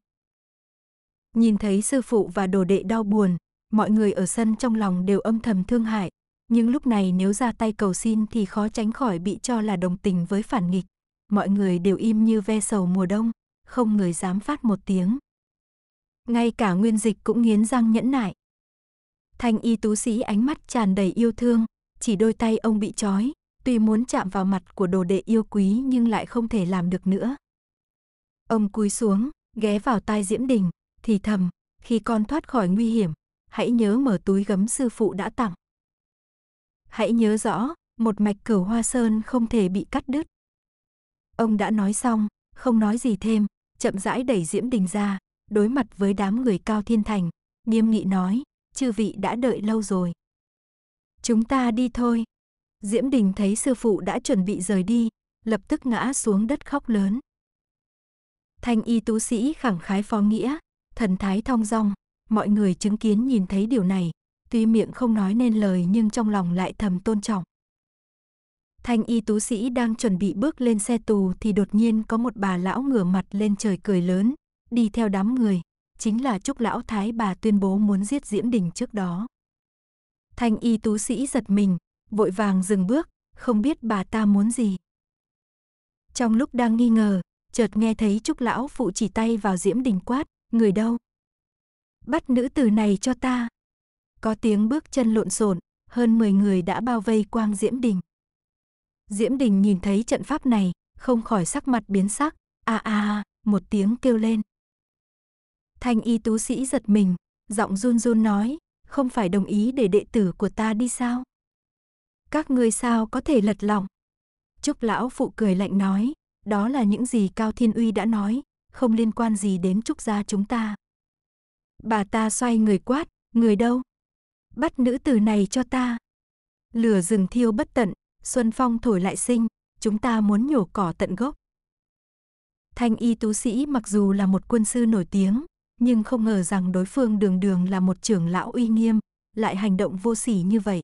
Nhìn thấy sư phụ và đồ đệ đau buồn, mọi người ở sân trong lòng đều âm thầm thương hại, nhưng lúc này nếu ra tay cầu xin thì khó tránh khỏi bị cho là đồng tình với phản nghịch. Mọi người đều im như ve sầu mùa đông, không người dám phát một tiếng. Ngay cả nguyên dịch cũng nghiến răng nhẫn nại. Thanh y tú sĩ ánh mắt tràn đầy yêu thương, chỉ đôi tay ông bị trói, tuy muốn chạm vào mặt của đồ đệ yêu quý nhưng lại không thể làm được nữa. Ông cúi xuống, ghé vào tai Diễm Đình, thì thầm, khi con thoát khỏi nguy hiểm, hãy nhớ mở túi gấm sư phụ đã tặng. Hãy nhớ rõ, một mạch cửu hoa sơn không thể bị cắt đứt. Ông đã nói xong, không nói gì thêm, chậm rãi đẩy Diễm Đình ra, đối mặt với đám người cao thiên thành, nghiêm nghị nói, chư vị đã đợi lâu rồi. Chúng ta đi thôi. Diễm Đình thấy sư phụ đã chuẩn bị rời đi, lập tức ngã xuống đất khóc lớn. Thanh y tú sĩ khẳng khái phó nghĩa, thần thái thong dong, mọi người chứng kiến nhìn thấy điều này, tuy miệng không nói nên lời nhưng trong lòng lại thầm tôn trọng. Thanh y tú sĩ đang chuẩn bị bước lên xe tù thì đột nhiên có một bà lão ngửa mặt lên trời cười lớn, đi theo đám người, chính là Trúc Lão Thái bà tuyên bố muốn giết Diễm Đình trước đó. Thanh y tú sĩ giật mình, vội vàng dừng bước, không biết bà ta muốn gì. Trong lúc đang nghi ngờ, chợt nghe thấy Trúc Lão Phụ chỉ tay vào Diễm Đình quát, người đâu? Bắt nữ tử này cho ta. Có tiếng bước chân lộn xộn, hơn 10 người đã bao vây quang Diễm Đình. Diễm Đình nhìn thấy trận pháp này, không khỏi sắc mặt biến sắc, a a, một tiếng kêu lên. Thanh y tú sĩ giật mình, giọng run run nói, không phải đồng ý để đệ tử của ta đi sao? Các ngươi sao có thể lật lỏng? Trúc lão phụ cười lạnh nói, đó là những gì Cao Thiên Uy đã nói, không liên quan gì đến Trúc gia chúng ta. Bà ta xoay người quát, người đâu? Bắt nữ tử này cho ta. Lửa rừng thiêu bất tận, xuân phong thổi lại sinh, chúng ta muốn nhổ cỏ tận gốc. Thanh y tú sĩ mặc dù là một quân sư nổi tiếng, nhưng không ngờ rằng đối phương đường đường là một trưởng lão uy nghiêm, lại hành động vô sỉ như vậy.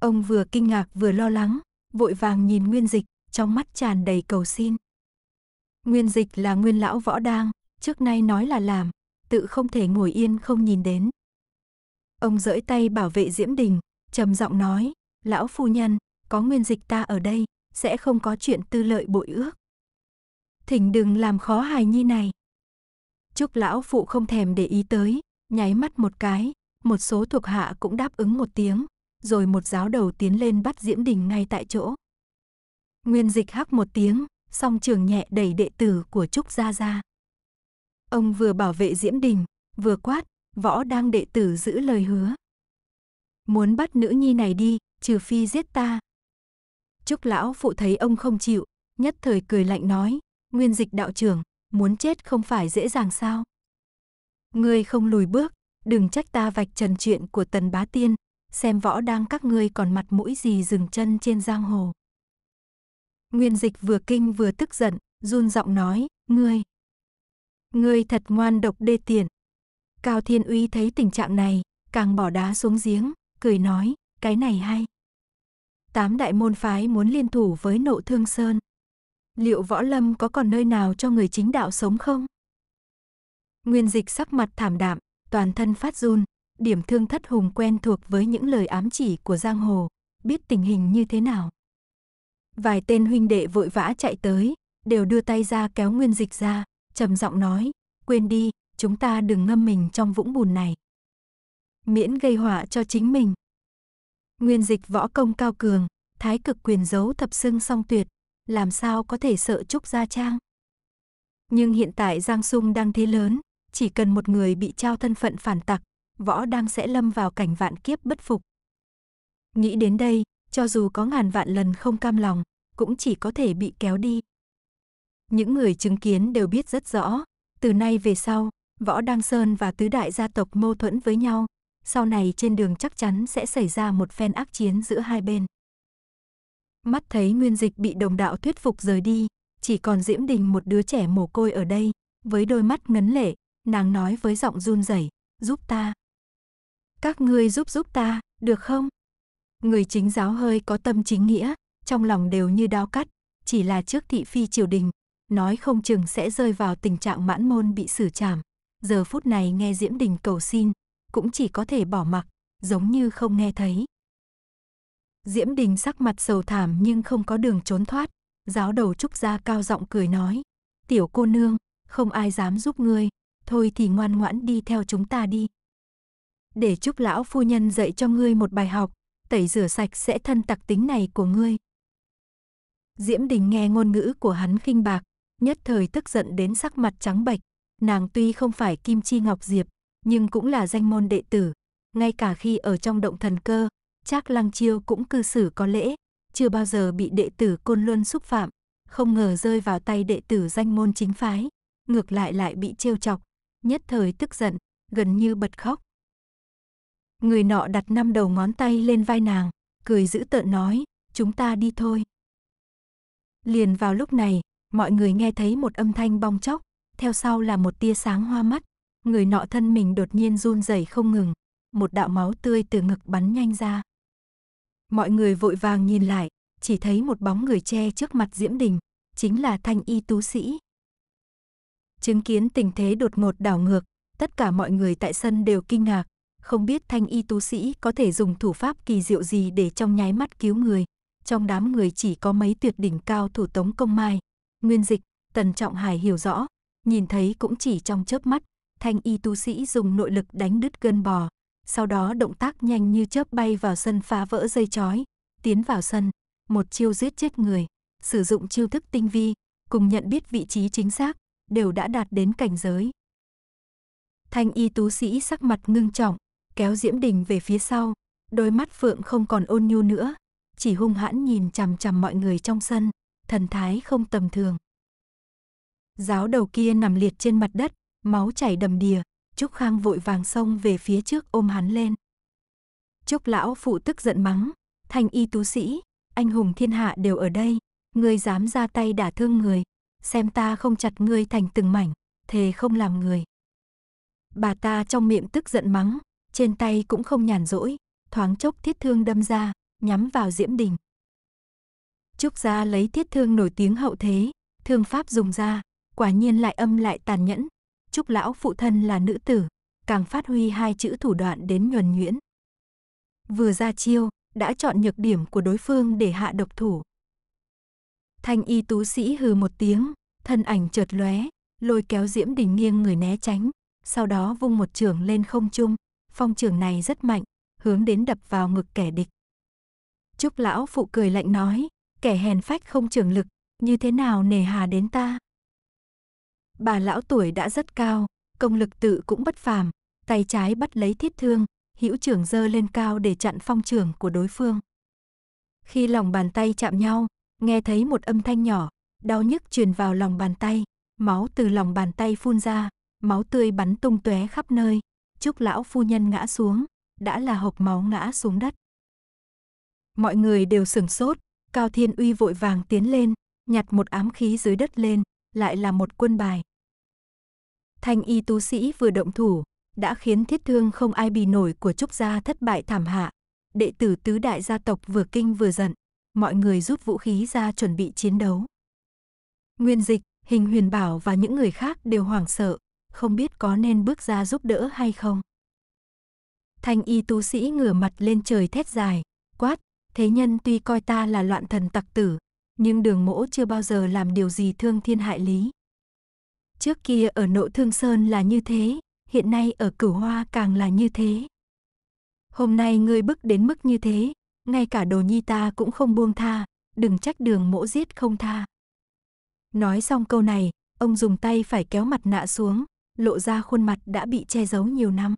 Ông vừa kinh ngạc vừa lo lắng, vội vàng nhìn Nguyên Dịch, trong mắt tràn đầy cầu xin. Nguyên Dịch là nguyên lão võ đang, trước nay nói là làm, tự không thể ngồi yên không nhìn đến. Ông giỡn tay bảo vệ Diễm Đình, trầm giọng nói, lão phu nhân, có Nguyên Dịch ta ở đây, sẽ không có chuyện tư lợi bội ước. Thỉnh đừng làm khó hài nhi này chúc lão phụ không thèm để ý tới, nháy mắt một cái, một số thuộc hạ cũng đáp ứng một tiếng, rồi một giáo đầu tiến lên bắt Diễm Đình ngay tại chỗ. Nguyên dịch hắc một tiếng, song trường nhẹ đẩy đệ tử của Trúc Gia Gia. Ông vừa bảo vệ Diễm Đình, vừa quát, võ đang đệ tử giữ lời hứa. Muốn bắt nữ nhi này đi, trừ phi giết ta. Trúc lão phụ thấy ông không chịu, nhất thời cười lạnh nói, nguyên dịch đạo trưởng, muốn chết không phải dễ dàng sao? Ngươi không lùi bước, đừng trách ta vạch trần chuyện của Tần Bá Tiên, xem võ đang các ngươi còn mặt mũi gì dừng chân trên giang hồ. Nguyên dịch vừa kinh vừa tức giận, run giọng nói, ngươi. Ngươi thật ngoan độc đê tiện. Cao Thiên Uy thấy tình trạng này, càng bỏ đá xuống giếng, cười nói, cái này hay. Tám đại môn phái muốn liên thủ với nộ thương sơn liệu võ lâm có còn nơi nào cho người chính đạo sống không? Nguyên dịch sắc mặt thảm đạm, toàn thân phát run, điểm thương thất hùng quen thuộc với những lời ám chỉ của giang hồ, biết tình hình như thế nào. Vài tên huynh đệ vội vã chạy tới, đều đưa tay ra kéo nguyên dịch ra, trầm giọng nói, quên đi, chúng ta đừng ngâm mình trong vũng bùn này. Miễn gây họa cho chính mình. Nguyên dịch võ công cao cường, thái cực quyền giấu thập xưng song tuyệt, làm sao có thể sợ Trúc Gia Trang. Nhưng hiện tại Giang Sung đang thế lớn, chỉ cần một người bị trao thân phận phản tặc, võ đang sẽ lâm vào cảnh vạn kiếp bất phục. Nghĩ đến đây, cho dù có ngàn vạn lần không cam lòng, cũng chỉ có thể bị kéo đi. Những người chứng kiến đều biết rất rõ, từ nay về sau, võ Đăng Sơn và tứ đại gia tộc mâu thuẫn với nhau, sau này trên đường chắc chắn sẽ xảy ra một phen ác chiến giữa hai bên. Mắt thấy Nguyên Dịch bị đồng đạo thuyết phục rời đi, chỉ còn Diễm Đình một đứa trẻ mồ côi ở đây, với đôi mắt ngấn lệ, nàng nói với giọng run rẩy, "Giúp ta. Các ngươi giúp giúp ta, được không?" Người chính giáo hơi có tâm chính nghĩa, trong lòng đều như đao cắt, chỉ là trước thị phi triều đình, nói không chừng sẽ rơi vào tình trạng mãn môn bị xử trảm. Giờ phút này nghe Diễm Đình cầu xin, cũng chỉ có thể bỏ mặc, giống như không nghe thấy. Diễm Đình sắc mặt sầu thảm nhưng không có đường trốn thoát, giáo đầu trúc gia cao giọng cười nói, tiểu cô nương, không ai dám giúp ngươi, thôi thì ngoan ngoãn đi theo chúng ta đi. Để trúc lão phu nhân dạy cho ngươi một bài học, tẩy rửa sạch sẽ thân tặc tính này của ngươi. Diễm Đình nghe ngôn ngữ của hắn khinh bạc, nhất thời tức giận đến sắc mặt trắng bệch, nàng tuy không phải Kim Chi Ngọc Diệp, nhưng cũng là danh môn đệ tử, ngay cả khi ở trong động thần cơ, Trác Lăng Chiêu cũng cư xử có lễ, chưa bao giờ bị đệ tử Côn Luân xúc phạm, không ngờ rơi vào tay đệ tử danh môn chính phái, ngược lại lại bị trêu chọc, nhất thời tức giận, gần như bật khóc. Người nọ đặt năm đầu ngón tay lên vai nàng, cười giữ tợn nói, chúng ta đi thôi. Liền vào lúc này, mọi người nghe thấy một âm thanh bong chóc, theo sau là một tia sáng hoa mắt, người nọ thân mình đột nhiên run rẩy không ngừng, một đạo máu tươi từ ngực bắn nhanh ra. Mọi người vội vàng nhìn lại, chỉ thấy một bóng người che trước mặt Diễm Đình, chính là Thanh Y Tú Sĩ. Chứng kiến tình thế đột ngột đảo ngược, tất cả mọi người tại sân đều kinh ngạc, không biết Thanh Y Tú Sĩ có thể dùng thủ pháp kỳ diệu gì để trong nháy mắt cứu người. Trong đám người chỉ có mấy tuyệt đỉnh cao thủ tống công mai, nguyên dịch, tần trọng hải hiểu rõ, nhìn thấy cũng chỉ trong chớp mắt, Thanh Y Tú Sĩ dùng nội lực đánh đứt gân bò, sau đó động tác nhanh như chớp bay vào sân phá vỡ dây chói, tiến vào sân, một chiêu giết chết người, sử dụng chiêu thức tinh vi, cùng nhận biết vị trí chính xác, đều đã đạt đến cảnh giới. Thanh y tú sĩ sắc mặt ngưng trọng, kéo Diễm Đình về phía sau, đôi mắt phượng không còn ôn nhu nữa, chỉ hung hãn nhìn chằm chằm mọi người trong sân, thần thái không tầm thường. Giáo đầu kia nằm liệt trên mặt đất, máu chảy đầm đìa, Trúc Khang vội vàng xông về phía trước ôm hắn lên. Trúc lão phụ tức giận mắng, thanh y tú sĩ, anh hùng thiên hạ đều ở đây, ngươi dám ra tay đả thương người, xem ta không chặt ngươi thành từng mảnh, thề không làm người. Bà ta trong miệng tức giận mắng, trên tay cũng không nhàn rỗi, thoáng chốc thiết thương đâm ra, nhắm vào Diễm Đình. Trúc gia lấy thiết thương nổi tiếng hậu thế, thương pháp dùng ra, quả nhiên lại âm lại tàn nhẫn, chúc lão phụ thân là nữ tử, càng phát huy hai chữ thủ đoạn đến nhuần nhuyễn. Vừa ra chiêu, đã chọn nhược điểm của đối phương để hạ độc thủ. Thanh y tú sĩ hừ một tiếng, thân ảnh chợt lóe, lôi kéo Diễm Đình nghiêng người né tránh, sau đó vung một trường lên không trung, phong trường này rất mạnh, hướng đến đập vào ngực kẻ địch. chúc lão phụ cười lạnh nói, kẻ hèn phách không trường lực, như thế nào nề hà đến ta bà lão tuổi đã rất cao, công lực tự cũng bất phàm, tay trái bắt lấy thiết thương, hữu trưởng dơ lên cao để chặn phong trưởng của đối phương. Khi lòng bàn tay chạm nhau, nghe thấy một âm thanh nhỏ, đau nhức truyền vào lòng bàn tay, máu từ lòng bàn tay phun ra, máu tươi bắn tung tóe khắp nơi, chúc lão phu nhân ngã xuống, đã là hộp máu ngã xuống đất. Mọi người đều sửng sốt, Cao Thiên Uy vội vàng tiến lên, nhặt một ám khí dưới đất lên, lại là một quân bài. Thanh y tú sĩ vừa động thủ, đã khiến thiết thương không ai bì nổi của Trúc Gia thất bại thảm hạ. Đệ tử tứ đại gia tộc vừa kinh vừa giận, mọi người rút vũ khí ra chuẩn bị chiến đấu. Nguyên dịch, hình huyền bảo và những người khác đều hoảng sợ, không biết có nên bước ra giúp đỡ hay không. Thanh y tú sĩ ngửa mặt lên trời thét dài, quát, thế nhân tuy coi ta là loạn thần tặc tử, nhưng đường mỗ chưa bao giờ làm điều gì thương thiên hại lý. Trước kia ở nộ thương sơn là như thế, hiện nay ở cửu hoa càng là như thế. Hôm nay ngươi bức đến mức như thế, ngay cả đồ nhi ta cũng không buông tha, đừng trách đường mỗ giết không tha. Nói xong câu này, ông dùng tay phải kéo mặt nạ xuống, lộ ra khuôn mặt đã bị che giấu nhiều năm.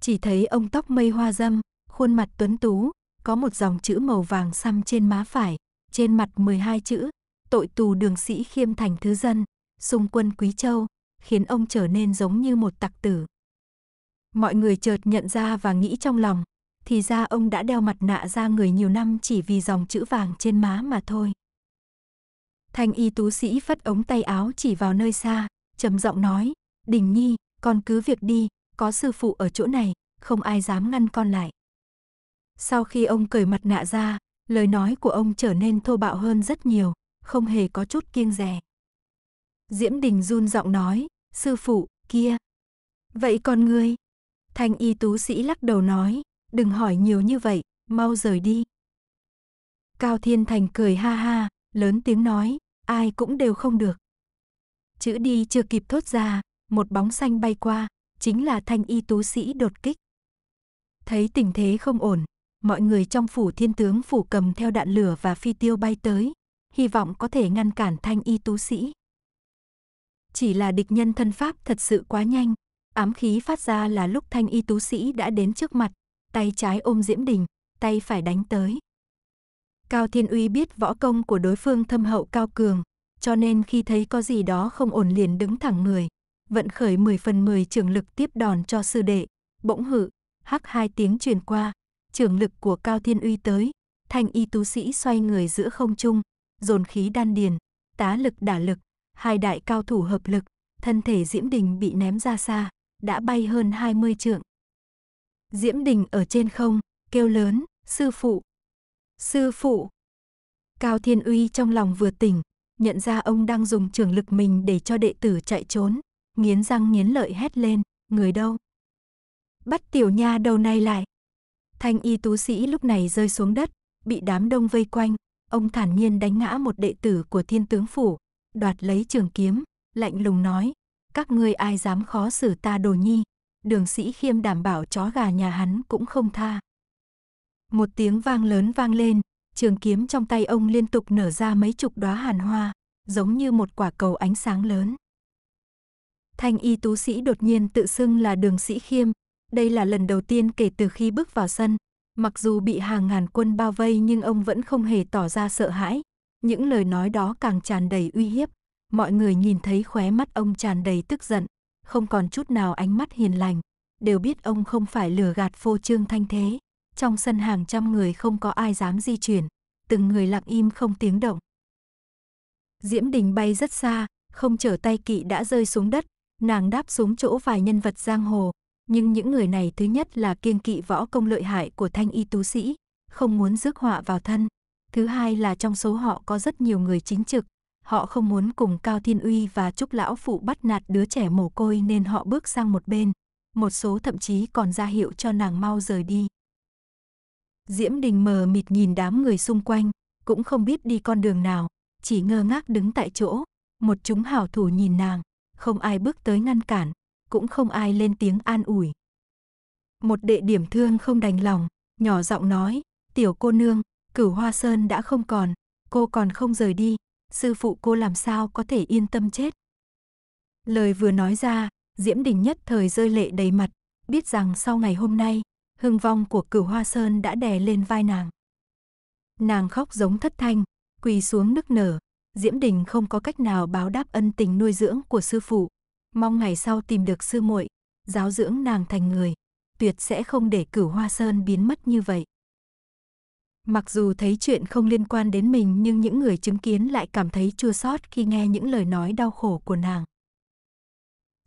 Chỉ thấy ông tóc mây hoa dâm, khuôn mặt tuấn tú, có một dòng chữ màu vàng xăm trên má phải, trên mặt 12 chữ, tội tù đường sĩ khiêm thành thứ dân, xung quân Quý Châu, khiến ông trở nên giống như một tặc tử. Mọi người chợt nhận ra và nghĩ trong lòng, thì ra ông đã đeo mặt nạ ra người nhiều năm chỉ vì dòng chữ vàng trên má mà thôi. Thanh y tú sĩ phất ống tay áo chỉ vào nơi xa, trầm giọng nói, Đình Nhi, con cứ việc đi, có sư phụ ở chỗ này, không ai dám ngăn con lại. Sau khi ông cởi mặt nạ ra, Lời nói của ông trở nên thô bạo hơn rất nhiều, không hề có chút kiêng dè. Diễm Đình run giọng nói, sư phụ, kia. Vậy còn ngươi? Thanh y tú sĩ lắc đầu nói, đừng hỏi nhiều như vậy, mau rời đi. Cao Thiên Thành cười ha ha, lớn tiếng nói, ai cũng đều không được. Chữ đi chưa kịp thốt ra, một bóng xanh bay qua, chính là thanh y tú sĩ đột kích. Thấy tình thế không ổn, mọi người trong phủ thiên tướng phủ cầm theo đạn lửa và phi tiêu bay tới, hy vọng có thể ngăn cản thanh y tú sĩ. Chỉ là địch nhân thân pháp thật sự quá nhanh, ám khí phát ra là lúc thanh y tú sĩ đã đến trước mặt, tay trái ôm diễm đình, tay phải đánh tới. Cao Thiên Uy biết võ công của đối phương thâm hậu cao cường, cho nên khi thấy có gì đó không ổn liền đứng thẳng người, vận khởi 10 phần 10 trường lực tiếp đòn cho sư đệ, bỗng hự, hắc hai tiếng truyền qua, trường lực của Cao Thiên Uy tới, thanh y tú sĩ xoay người giữa không trung, dồn khí đan điền, tá lực đả lực, hai đại cao thủ hợp lực, thân thể Diễm Đình bị ném ra xa, đã bay hơn 20 trượng. Diễm Đình ở trên không, kêu lớn, sư phụ, sư phụ. Cao Thiên Uy trong lòng vừa tỉnh, nhận ra ông đang dùng trường lực mình để cho đệ tử chạy trốn, nghiến răng nghiến lợi hét lên, người đâu? Bắt tiểu nha đầu này lại. Thanh y tú sĩ lúc này rơi xuống đất, bị đám đông vây quanh, ông thản nhiên đánh ngã một đệ tử của thiên tướng phủ, đoạt lấy trường kiếm, lạnh lùng nói, các ngươi ai dám khó xử ta đồ nhi, đường sĩ khiêm đảm bảo chó gà nhà hắn cũng không tha. Một tiếng vang lớn vang lên, trường kiếm trong tay ông liên tục nở ra mấy chục đóa hàn hoa, giống như một quả cầu ánh sáng lớn. Thanh y tú sĩ đột nhiên tự xưng là đường sĩ khiêm, đây là lần đầu tiên kể từ khi bước vào sân, mặc dù bị hàng ngàn quân bao vây nhưng ông vẫn không hề tỏ ra sợ hãi. Những lời nói đó càng tràn đầy uy hiếp, mọi người nhìn thấy khóe mắt ông tràn đầy tức giận, không còn chút nào ánh mắt hiền lành, đều biết ông không phải lừa gạt phô trương thanh thế. Trong sân hàng trăm người không có ai dám di chuyển, từng người lặng im không tiếng động. Diễm Đình bay rất xa, không trở tay kỵ đã rơi xuống đất, nàng đáp xuống chỗ vài nhân vật giang hồ, nhưng những người này thứ nhất là kiêng kỵ võ công lợi hại của thanh y tú sĩ, không muốn rước họa vào thân. Thứ hai là trong số họ có rất nhiều người chính trực, họ không muốn cùng Cao Thiên Uy và Trúc Lão Phụ bắt nạt đứa trẻ mồ côi nên họ bước sang một bên. Một số thậm chí còn ra hiệu cho nàng mau rời đi. Diễm Đình mờ mịt nhìn đám người xung quanh, cũng không biết đi con đường nào, chỉ ngơ ngác đứng tại chỗ. Một chúng hảo thủ nhìn nàng, không ai bước tới ngăn cản, cũng không ai lên tiếng an ủi. Một đệ điểm thương không đành lòng, nhỏ giọng nói, tiểu cô nương, cửu hoa sơn đã không còn, cô còn không rời đi, sư phụ cô làm sao có thể yên tâm chết. Lời vừa nói ra, Diễm Đình nhất thời rơi lệ đầy mặt, biết rằng sau ngày hôm nay, hưng vong của cửu hoa sơn đã đè lên vai nàng. Nàng khóc giống thất thanh, quỳ xuống nức nở, Diễm Đình không có cách nào báo đáp ân tình nuôi dưỡng của sư phụ, Mong ngày sau tìm được sư muội, giáo dưỡng nàng thành người, tuyệt sẽ không để cửu hoa sơn biến mất như vậy. Mặc dù thấy chuyện không liên quan đến mình nhưng những người chứng kiến lại cảm thấy chua xót khi nghe những lời nói đau khổ của nàng.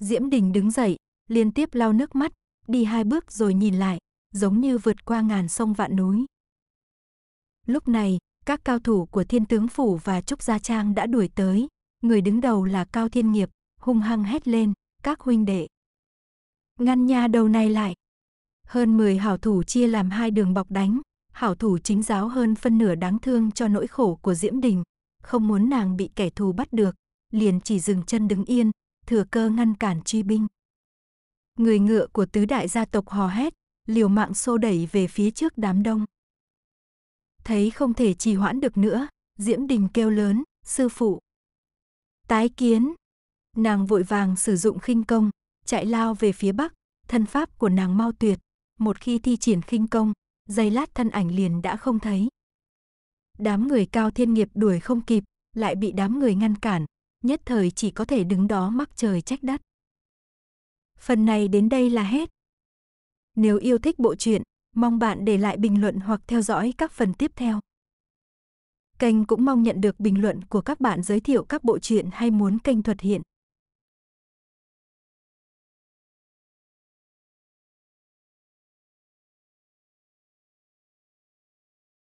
Diễm Đình đứng dậy, liên tiếp lau nước mắt, đi hai bước rồi nhìn lại, giống như vượt qua ngàn sông vạn núi. Lúc này, các cao thủ của thiên tướng phủ và Trúc Gia Trang đã đuổi tới, người đứng đầu là Cao Thiên Nghiệp, hung hăng hét lên, các huynh đệ. Ngăn nha đầu này lại. Hơn 10 hảo thủ chia làm hai đường bọc đánh, hảo thủ chính giáo hơn phân nửa đáng thương cho nỗi khổ của Diễm Đình, không muốn nàng bị kẻ thù bắt được, liền chỉ dừng chân đứng yên, thừa cơ ngăn cản truy binh. Người ngựa của tứ đại gia tộc hò hét, liều mạng xô đẩy về phía trước đám đông. Thấy không thể trì hoãn được nữa, Diễm Đình kêu lớn, sư phụ. Tái kiến, Nàng vội vàng sử dụng khinh công, chạy lao về phía bắc, thân pháp của nàng mau tuyệt, một khi thi triển khinh công, giây lát thân ảnh liền đã không thấy. Đám người cao thiên nghiệp đuổi không kịp, lại bị đám người ngăn cản, nhất thời chỉ có thể đứng đó mắc trời trách đất. Phần này đến đây là hết. Nếu yêu thích bộ truyện, mong bạn để lại bình luận hoặc theo dõi các phần tiếp theo. Kênh cũng mong nhận được bình luận của các bạn giới thiệu các bộ truyện hay muốn kênh thuật hiện.